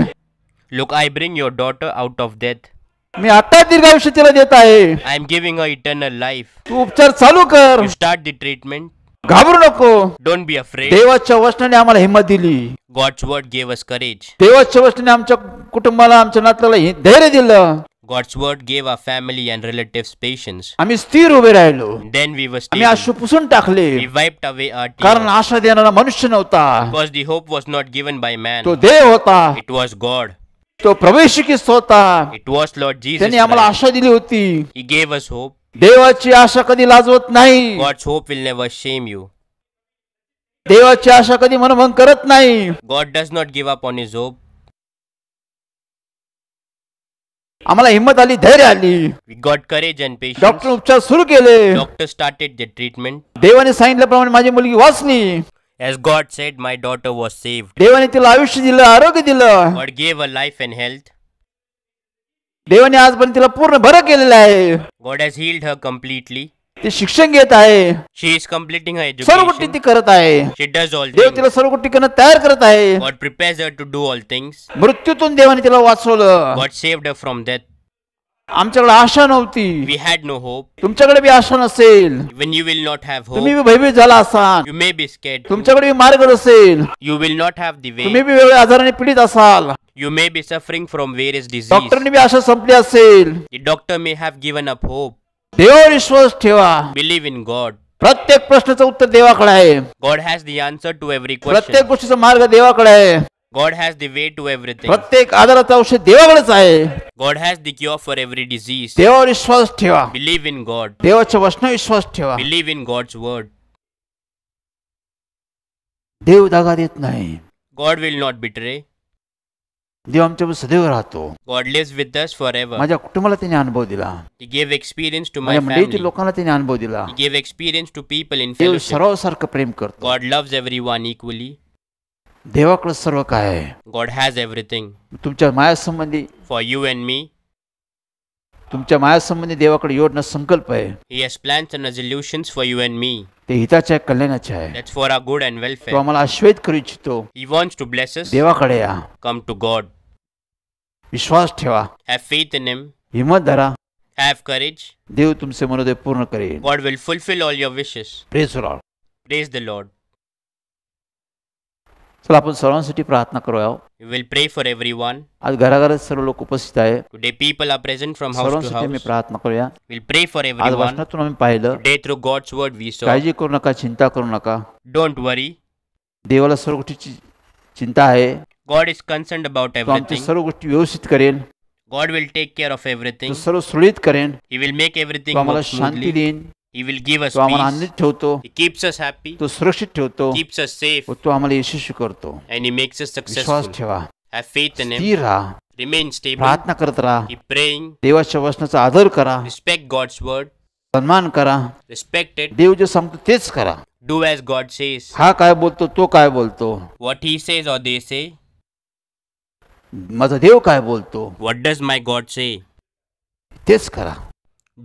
look I bring your daughter out of death मी आता दीर्घ आयुष्य तिला देत आहे I am giving a eternal life तू उपचार चालू कर स्टार्ट द ट्रीटमेंट घाबरू नको डोंट बी अफ्रेड देवाच्या वचनाने आम्हाला हिंमत दिली God's word gave us courage देवाच्या वचनाने आमच्या कुटुंबाला आमच्या नातलाला धैर्य दिलं God's word gave a family and relatives patience आम्ही स्थिर उभे राहिलो Then we were आम्ही आशू पुसून टाकले We wiped away कारण आशा देणारा मनुष्य नव्हता Because the hope was not given by man तो देव होता इट वॉज गॉड तो प्रवेशिकीस होता इट वॉज लॉर्ड जीसस त्याने आम्हाला आशा दिली होती ही gave अस होप देवाची आशा कधी लाजवत नाही God's hope will never shame you देवाची आशा कधी मनभंग करत नाही God does not give up on his hope आम्हाला हिंमत आली धैर्य आली we got courage and patience doctor उपचार सुरू केले डॉक्टर स्टार्टेड द ट्रीटमेंट देवाने सांगितल्याप्रमाणे माझी मुलगी वाचली As God said, my daughter was saved. देवाने तिला आयुष्य दिलं आरोग्य दिलं God gave her life and health. देवाने पण तिला पूर्ण बरं केलेलं आहे God has healed her completely ती शिक्षण घेत आहे शी इज कम्प्लीटिंग सर्व गोष्टी ती करत आहे शी डज ऑल देव तिला सर्व गोष्टी करणं तयार करत आहे God prepares her to do all things मृत्यूतून देवाने तिला वाचवलं God saved her from death आमच्याकडे आशा नव्हती वी हॅड नो होप तुमच्याकडे बी आशा नसेल when you will not have तुम्ही बी भयभीत झाला असाल यू मे बी scared तुमच्याकडे बी मार्ग असेल you will not have the way तुम्ही बी वेगळ्या आजाराने पीडित असाल you may be suffering from various disease ने भी आशा संपली असेल doctor may have given up hope देव विश्वास ठेवा बिलीव्ह इन गॉड प्रत्येक प्रश्नाचं उत्तर देवाकडे आहे God has the answer to every प्रत्येक गोष्टीचा मार्ग देवाकडे आहे God has the way to everything प्रत्येक आजाराचं औषध देवाकडेच आहे God has the cure for every disease देवावर विश्वास ठेवा बिलीव्ह इन गॉड देवाच्या वचन विश्वास ठेवा बिलीव्ह इन गॉड्स वर्ड देव दागा देत नाही गॉड विल नॉट बिटरे देव आमच्या सदैव राहतो माझ्या कुटुंबाला त्याने अनुभव दिला गेव्ह एक्सपिरियन्स टू माझ्या लोकांना त्याने अनुभव दिला gave experience to people in देव सर्व सारखं प्रेम करतो God love everyone equally देवाकडं सर्व काय आहे गॉड हॅज एव्हरीथिंग तुमच्या माझ्या संबंधी फॉर यू अँड मी तुमच्या मायासंबंधी देवाकडे योजना संकल्प आहे He has plans and resolutions for you and me. ते हिताच्या आहे, कल्याणाचे आहे That's for our good and तो welfare. आम्हाला आश्वेत करू इच्छितो He wants to bless us. देवाकडे या Come to God. विश्वास ठेवा Have faith in Him. हिंमत धरा Have courage. देव तुमचे मनोदय पूर्ण करेल God will fulfill all your wishes. Praise Praise the Lord. चला आपण सर्वांसाठी प्रार्थना करूया We will pray for everyone. Today people are present from house to house. करूया. We'll pray for everyone. Today through God's word we saw. Don't worry. देवाला सर्व गोष्टीची चिंता आहे. God is concerned about everything. God will take care of everything. He will make everything work smoothly. शांती he will give us तो आम्हाला आनंदित ठेवतो ही कीप्स अस हॅपी तो सुरक्षित ठेवतो कीप्स अस सेफ तो आम्हाला यशस्वी करतो एनी मेक्स अस सक्सेसफुल विश्वास ठेवा have faith in him remain stable करत रहा ही प्रेइंग देवाच्या वचनाचा आदर करा रिस्पेक्ट गॉड्स वर्ड सन्मान करा रिस्पेक्टेड देव जे सांगतो तेच करा डू एज गॉड सेज हा काय बोलतो तो काय बोलतो what he says or they say माझा देव काय बोलतो what does my God say तेच करा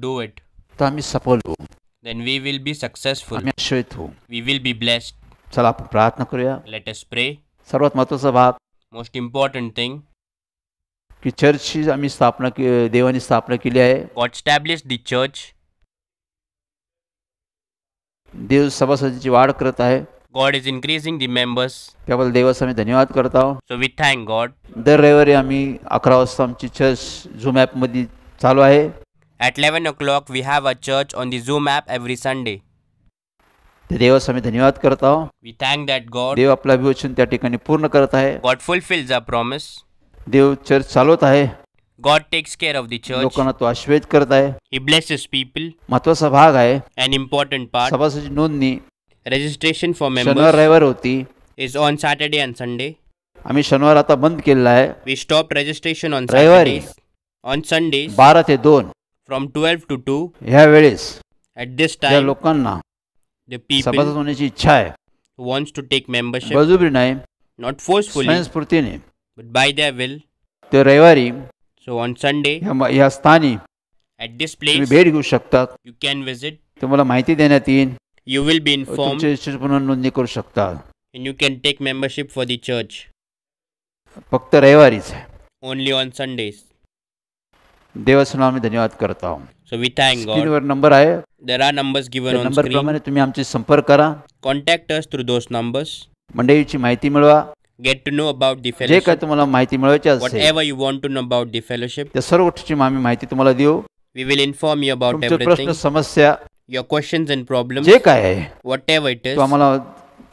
डू इट तर आम्ही सफल होऊ then we will be successful आम्ही आश्रयित होऊ We विल बी ब्लेस्ड चला आपण प्रार्थना करूया लेट us प्रे सर्वात महत्त्वाचा भाग मोस्ट इम्पॉर्टंट थिंग की चर्चची आम्ही स्थापना के देवाने स्थापना केली आहे गॉड स्टॅब्लिश दी चर्च देव सभासदांची वाढ करत आहे God is increasing the members त्याबद्दल देवास आम्ही धन्यवाद करत आहोत सो we थँक गॉड दर रविवारी आम्ही अकरा वाजता आमची चर्च झूम ॲपमध्ये चालू आहे At eleven o'clock we have a church on Zoom app every Sunday. Sunday देवास आम्ही धन्यवाद करत आहोत वी थँक दॅट गॉड देव आपला विवचन त्या ठिकाणी पूर्ण करत आहे गॉड फुलफिल द प्रॉमिस देव चर्च चालवत आहे God takes care of the church लोकांना तो आश्वेत करत आहे ही ब्लेस इस पीपल महत्त्वाचा भाग आहे एन इम्पॉर्टंट पार्ट सभासदची नोंदणी रजिस्ट्रेशन फॉर मेंबर शनिवार रविवार होती is on Saturday and Sunday आम्ही शनिवार आता बंद केलेला आहे वी स्टॉप रजिस्ट्रेशन ऑन रविवारी ऑन संडे बारा ते दोन फ्रॉम ट्वेल्व टू टू ह्या वेळेस ऍट दिस टाइम लोकांना सभासद होण्याची इच्छा आहे वॉन्ट्स टू टेक मेंबरशिप बळजुबरी नाही नॉट फोर्सफुल स्फूर्तीने बट बाय द विल ते रविवारी सो ऑन संडे ह्या ह्या स्थानी ऍट दिस प्लेस भेट घेऊ शकतात यू कॅन विजिट तुम्हाला माहिती देण्यात येईल यू विल बी इन्फॉर्म पुन्हा नोंदणी करू शकतात and you can take membership for the church फक्त रविवारीच आहे ओनली ऑन संडेज देवासना आम्ही धन्यवाद करतो आहोत so we thank God number आहे there are numbers given on number प्रमाणे तुम्ही आमचे संपर्क करा contact us through those numbers मंडळीची माहिती मिळवा get to know about the जे काय तुम्हाला माहिती मिळवायची असेल असेल ever you want to know about the fellowship त्या सर्व गोष्टीची आम्ही माहिती तुम्हाला देऊ we will inform you about तुमचे प्रश्न समस्या युअर क्वेश्चन्स अँड प्रॉब्लम्स जे काय आहे वॉट एव्हर इट इज तुम्हाला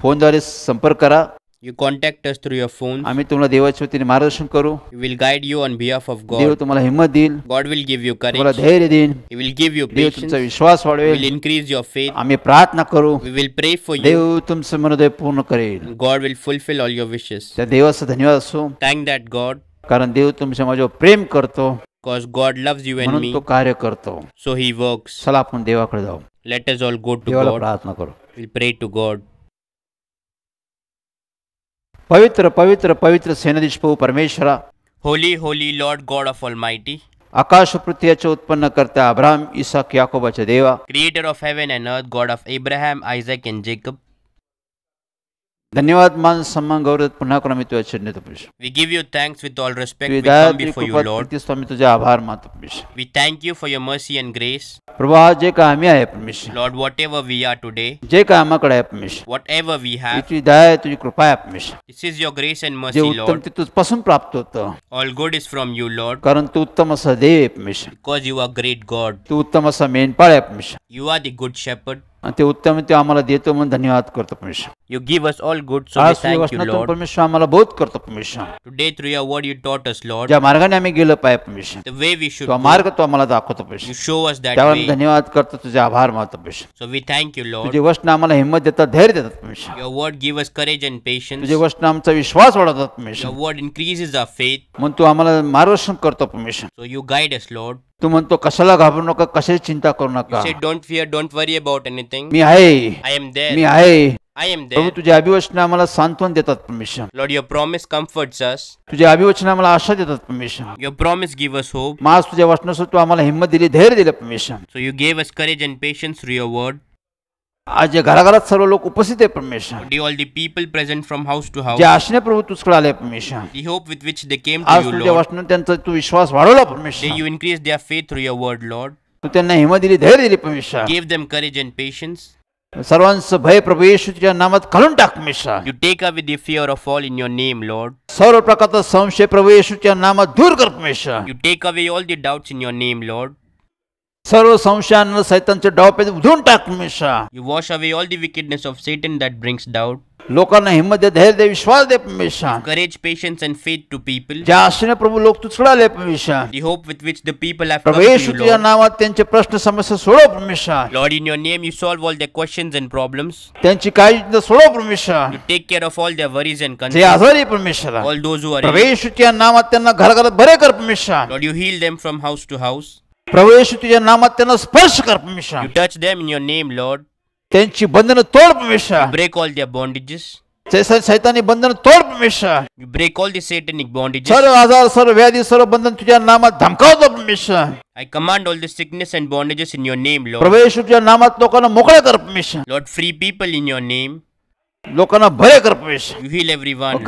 फोनद्वारे संपर्क करा You contact us through your phone. आम्ही तुम्हाला देवाच्या वतीने मार्गदर्शन करू He will guide you on behalf of Dev God. तुम्हाला हिंमत देईल God will give you तुम्हाला courage. धैर्य देईल He will give you Dev patience. तुमचा He Vishwas will increase your faith. आम्ही प्रार्थना करू We will pray for you. देव तुमचं मनोदय पूर्ण करेल God will fulfill all your wishes. त्या देवाचा धन्यवाद असो Thank that God, कारण देव तुमच्या माझ्यावर प्रेम करतो because God loves you and म्हणून me, तो कार्य करतो so He works. चला आपण देवाकडे Let us all go to देवाला God. प्रार्थना करू We'll pray to God. पवित्र पवित्र पवित्र सेनाधीश ಸೇನಾಧೀಶವು परमेश्वरा, holy holy Lord God of almighty आकाश पृथ्वीचे उत्पन्न करता अब्राम इसाक याकोबाचे देवा creator of heaven and earth God of Ibrahim Isaac and Jacob धन्यवाद मान सम्मान गौरव पुनः क्रमित वे चिन्हित पुरुष we give you thanks with all respect we come before you Lord प्रति स्वामी तुझे आभार मात पुरुष we thank you for your mercy and grace प्रभु आज एक आम्ही आहे परमेश्वर Lord whatever we are today जे काम आकडे आहे परमेश्वर whatever we have it is that तुझी कृपा आहे परमेश्वर this is your grace and mercy Lord जो तुमच्या पासून प्राप्त होतं all good is from you Lord कारण तू उत्तम असा देव परमेश्वर because you are great God तू उत्तम असा मेन पाळ आहे परमेश्वर you are the good shepherd ते उत्तम ते आम्हाला देतो म्हणून धन्यवाद करतो परमेश्वर you give us all good so we you Lord परमेश्वर आम्हाला बोध करतो परमेश्वर today through your word you taught us Lord ज्या मार्गाने आम्ही गेलो पाहिजे परमेश्वर the way तो मार्ग तो आम्हाला दाखवतो परमेश्वर यू शो अस त्यावर वे धन्यवाद करतो तुझे आभार मानतो परमेश्वर so we thank you Lord तुझे वचन आम्हाला हिम्मत देतात धैर्य देतात परमेश्वर your word give us courage and patience तुझे वचन आमचा विश्वास वाढवतात परमेश्वर your word increases our faith म्हणून तू आम्हाला मार्गदर्शन करतो परमेश्वर so you guide us Lord तू म्हणतो कशाला घाबरू नका कशाची चिंता करू नका don't fear don't worry about anything मी आहे आय एम दे मी आहे आय एम देअर तुझ्या अभिवचना आम्हाला सांत्वन देतात परमिशन Lord your promise comfort us तुझ्या अभिवचना आम्हाला आशा देतात परमिशन your promise give us hope मास तुझ्या वचनासह तू आम्हाला हिंमत दिली धैर्य दिलं परमिशन so you gave us courage and patience through your word आज घराघरात सर्व लोक उपस्थित आहे परमेश्वर the all the people present from house to house, जे आशने प्रभू तुझकडे आले परमेश्वर the hope with which they came to you Lord आज Lord, त्यांचा तू विश्वास वाढवला परमेश्वर you increase their faith through your word, Lord. तू त्यांना हिम्मत दिली धैर्य दिली परमेश्वर Give them courage and patience. सर्वांचं भय प्रभू येशू तुझ्या नामात घालून टाक परमेश्वर You take away the fear of all in your name, Lord. सर्व प्रकारचा संशय प्रभू येशूच्या नामात दूर कर परमेश्वर You take away all the doubts in your name, Lord. सर्व संशयांना सैतानचे डावपेज उधळून टाक मिशा you wash away all the wickedness of सैतान दैट ब्रिंग्स डाउट लोकांना हिम्मत दे धैर्य दे विश्वास दे मिशा courage patience and faith to people ज्या जासने प्रभु लोक तुचडा ले मिशा the hope with which the people have to प्रवेश तुझ्या नावात त्यांचे प्रश्न समस्या सोडो मिशा Lord in your name you solve all the questions and problems त्यांची काय इज द सोडो मिशा you take care of all their worries and concern दे आजारी परमेश्वर ऑल दोज हु आर प्रवेश तुझ्या नावात त्यांना घर घर भरे कर मिशा Lord you heal them from house to house ಪ್ರವೇಶು ತುಜ ನಾಮತ್ತೆನ ಸ್ಪರ್ಶ ಕರ್ Parameshwara You touch them in your name, Lord. त्यांची बंधन तोड परमेश्वर You break all their bondages. जैसा शैतानी बंधन तोड परमेश्वर You break all the satanic bondages. सर्व आजार सर्व व्याधी सर्व बंधन तुझ्या नामात धमकावतो परमेश्वर I command all the sickness and bondages in your name, Lord. प्रवेश तुझ्या नामात लोकांना मोकळे कर परमेश्वर Lord, free people in your name. लोकांना भय कर परमेश्वर You heal everyone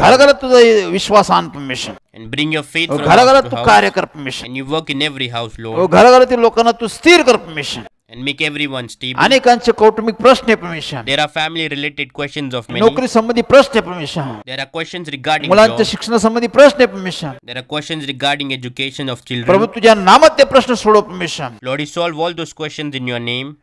विश्वासान परमेश्वर and bring your faith from to Tu house. कार्य कर परमेश्वर And you work in every house, Lord, घालघालत लोकांना तू स्थिर कर परमेश्वर and make everyone stable. अनेकांचे कौटुंबिक प्रश्न आहे परमेश्वर There are family related questions of many. नोकरी संबंधी प्रश्न आहे परमेश्वर There are questions regarding job. मुलांच्या शिक्षणासंबंधी प्रश्न आहे परमेश्वर There are questions regarding education of Prabhu children. तुझ्या नामात ते प्रश्न सोडव परमेश्वर Lord, you solve all those questions in your name.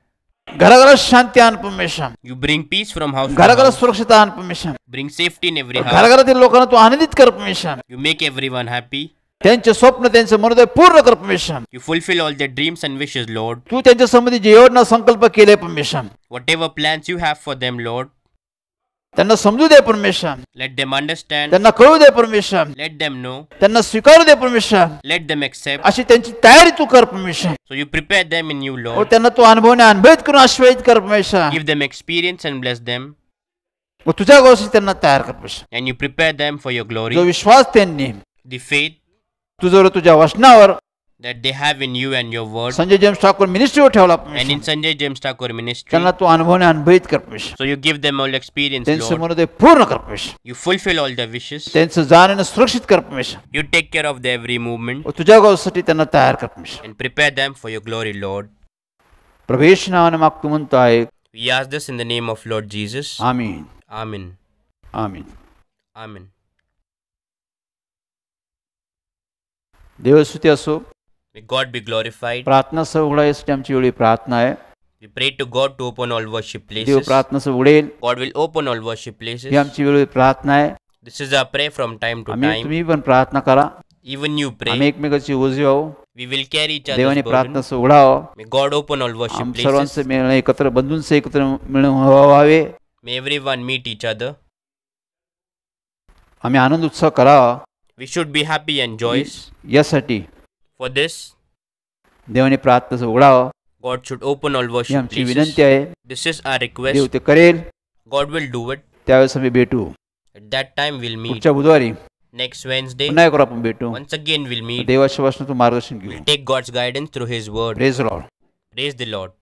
घराघरात शांती आण परमेश्वर you bring peace from house घराघरात सुरक्षित आण परमेश्वर ब्रिंग सेफ्टी इन एव्हरी घराघरातील लोकांना तू आनंदित कर परमेश्वर यू मेक एवरीवन हॅपी त्यांचे स्वप्न त्यांचे मनोदय पूर्ण कर परमेश्वर you fulfil all the dreams and wishes Lord तू त्यांच्या संबंधी जे योजना संकल्प केले परमेश्वर whatever plans you have for them Lord त्यांना समजू दे परमेश्वर लेट देम अंडरस्टँड त्यांना कळू दे परमेश्वर लेट देम नो त्यांना स्वीकारू दे परमेश्वर लेट देम एक्सेप्ट अशी त्यांची तयारी तू कर परमेश्वर so you prepare them in you Lord त्यांना तू अनुभव अनुभवने अनुभवित करून आशीर्वाद कर परमेश्वर give them experience and bless them व तुझ्या गोष्टी त्यांना तयार कर परमेश्वर and you prepare them for your glory जो विश्वास त्यांनी दी फेथ तुझ्यावर तुझ्या वचनावर that they have in you and your word. Sanjay James Thakur ministry of development. And in Sanjay James Thakur ministry. त्यांना तो अनुभवने अनुभवित करपेश. So you give them all experience, Then त्यांचे मन ते पूर्ण करपेश. You fulfill all their wishes. Then zane जाणं सुरक्षित करपेश. You take care of their every movement. O तुझ्या usati tana tayar करपेश. And prepare them for your glory, Lord. प्रवेश नावाने मागतो म्हणतो आहे. We ask this in the name of Lord Jesus. Amen. Amen. Amen. Amen. देवस्तुती असो May God be glorified. प्रार्थना सगळं येसली आमची We pray to God to open all worship places. God will open all worship places. This is our prayer from time to आम्ही time. तुम्ही पण प्रार्थना करा Even you pray. We will carry each देवाने other's burden. प्रार्थना May God open all worship places. May everyone meet each other. We should be happy and joyous. यासाठी for this देवाने प्रार्थना उघडावं गॉड शुड ओपन ऑल ही worship आमची विनंती आहे दिस इज आर देव रिक्वेस्ट ते करेल गॉड विल डू इट त्यावेळेस आम्ही भेटू दॅट टाइम विल मीट पुढच्या बुधवारी नेक्स्ट वेन्सडे पुन्हा एकवर आपण भेटू वन्स अगेन विल मीट देवाच्या वाचनातून मार्गदर्शन घेऊ take God's guidance through his word raise Lord praise the Lord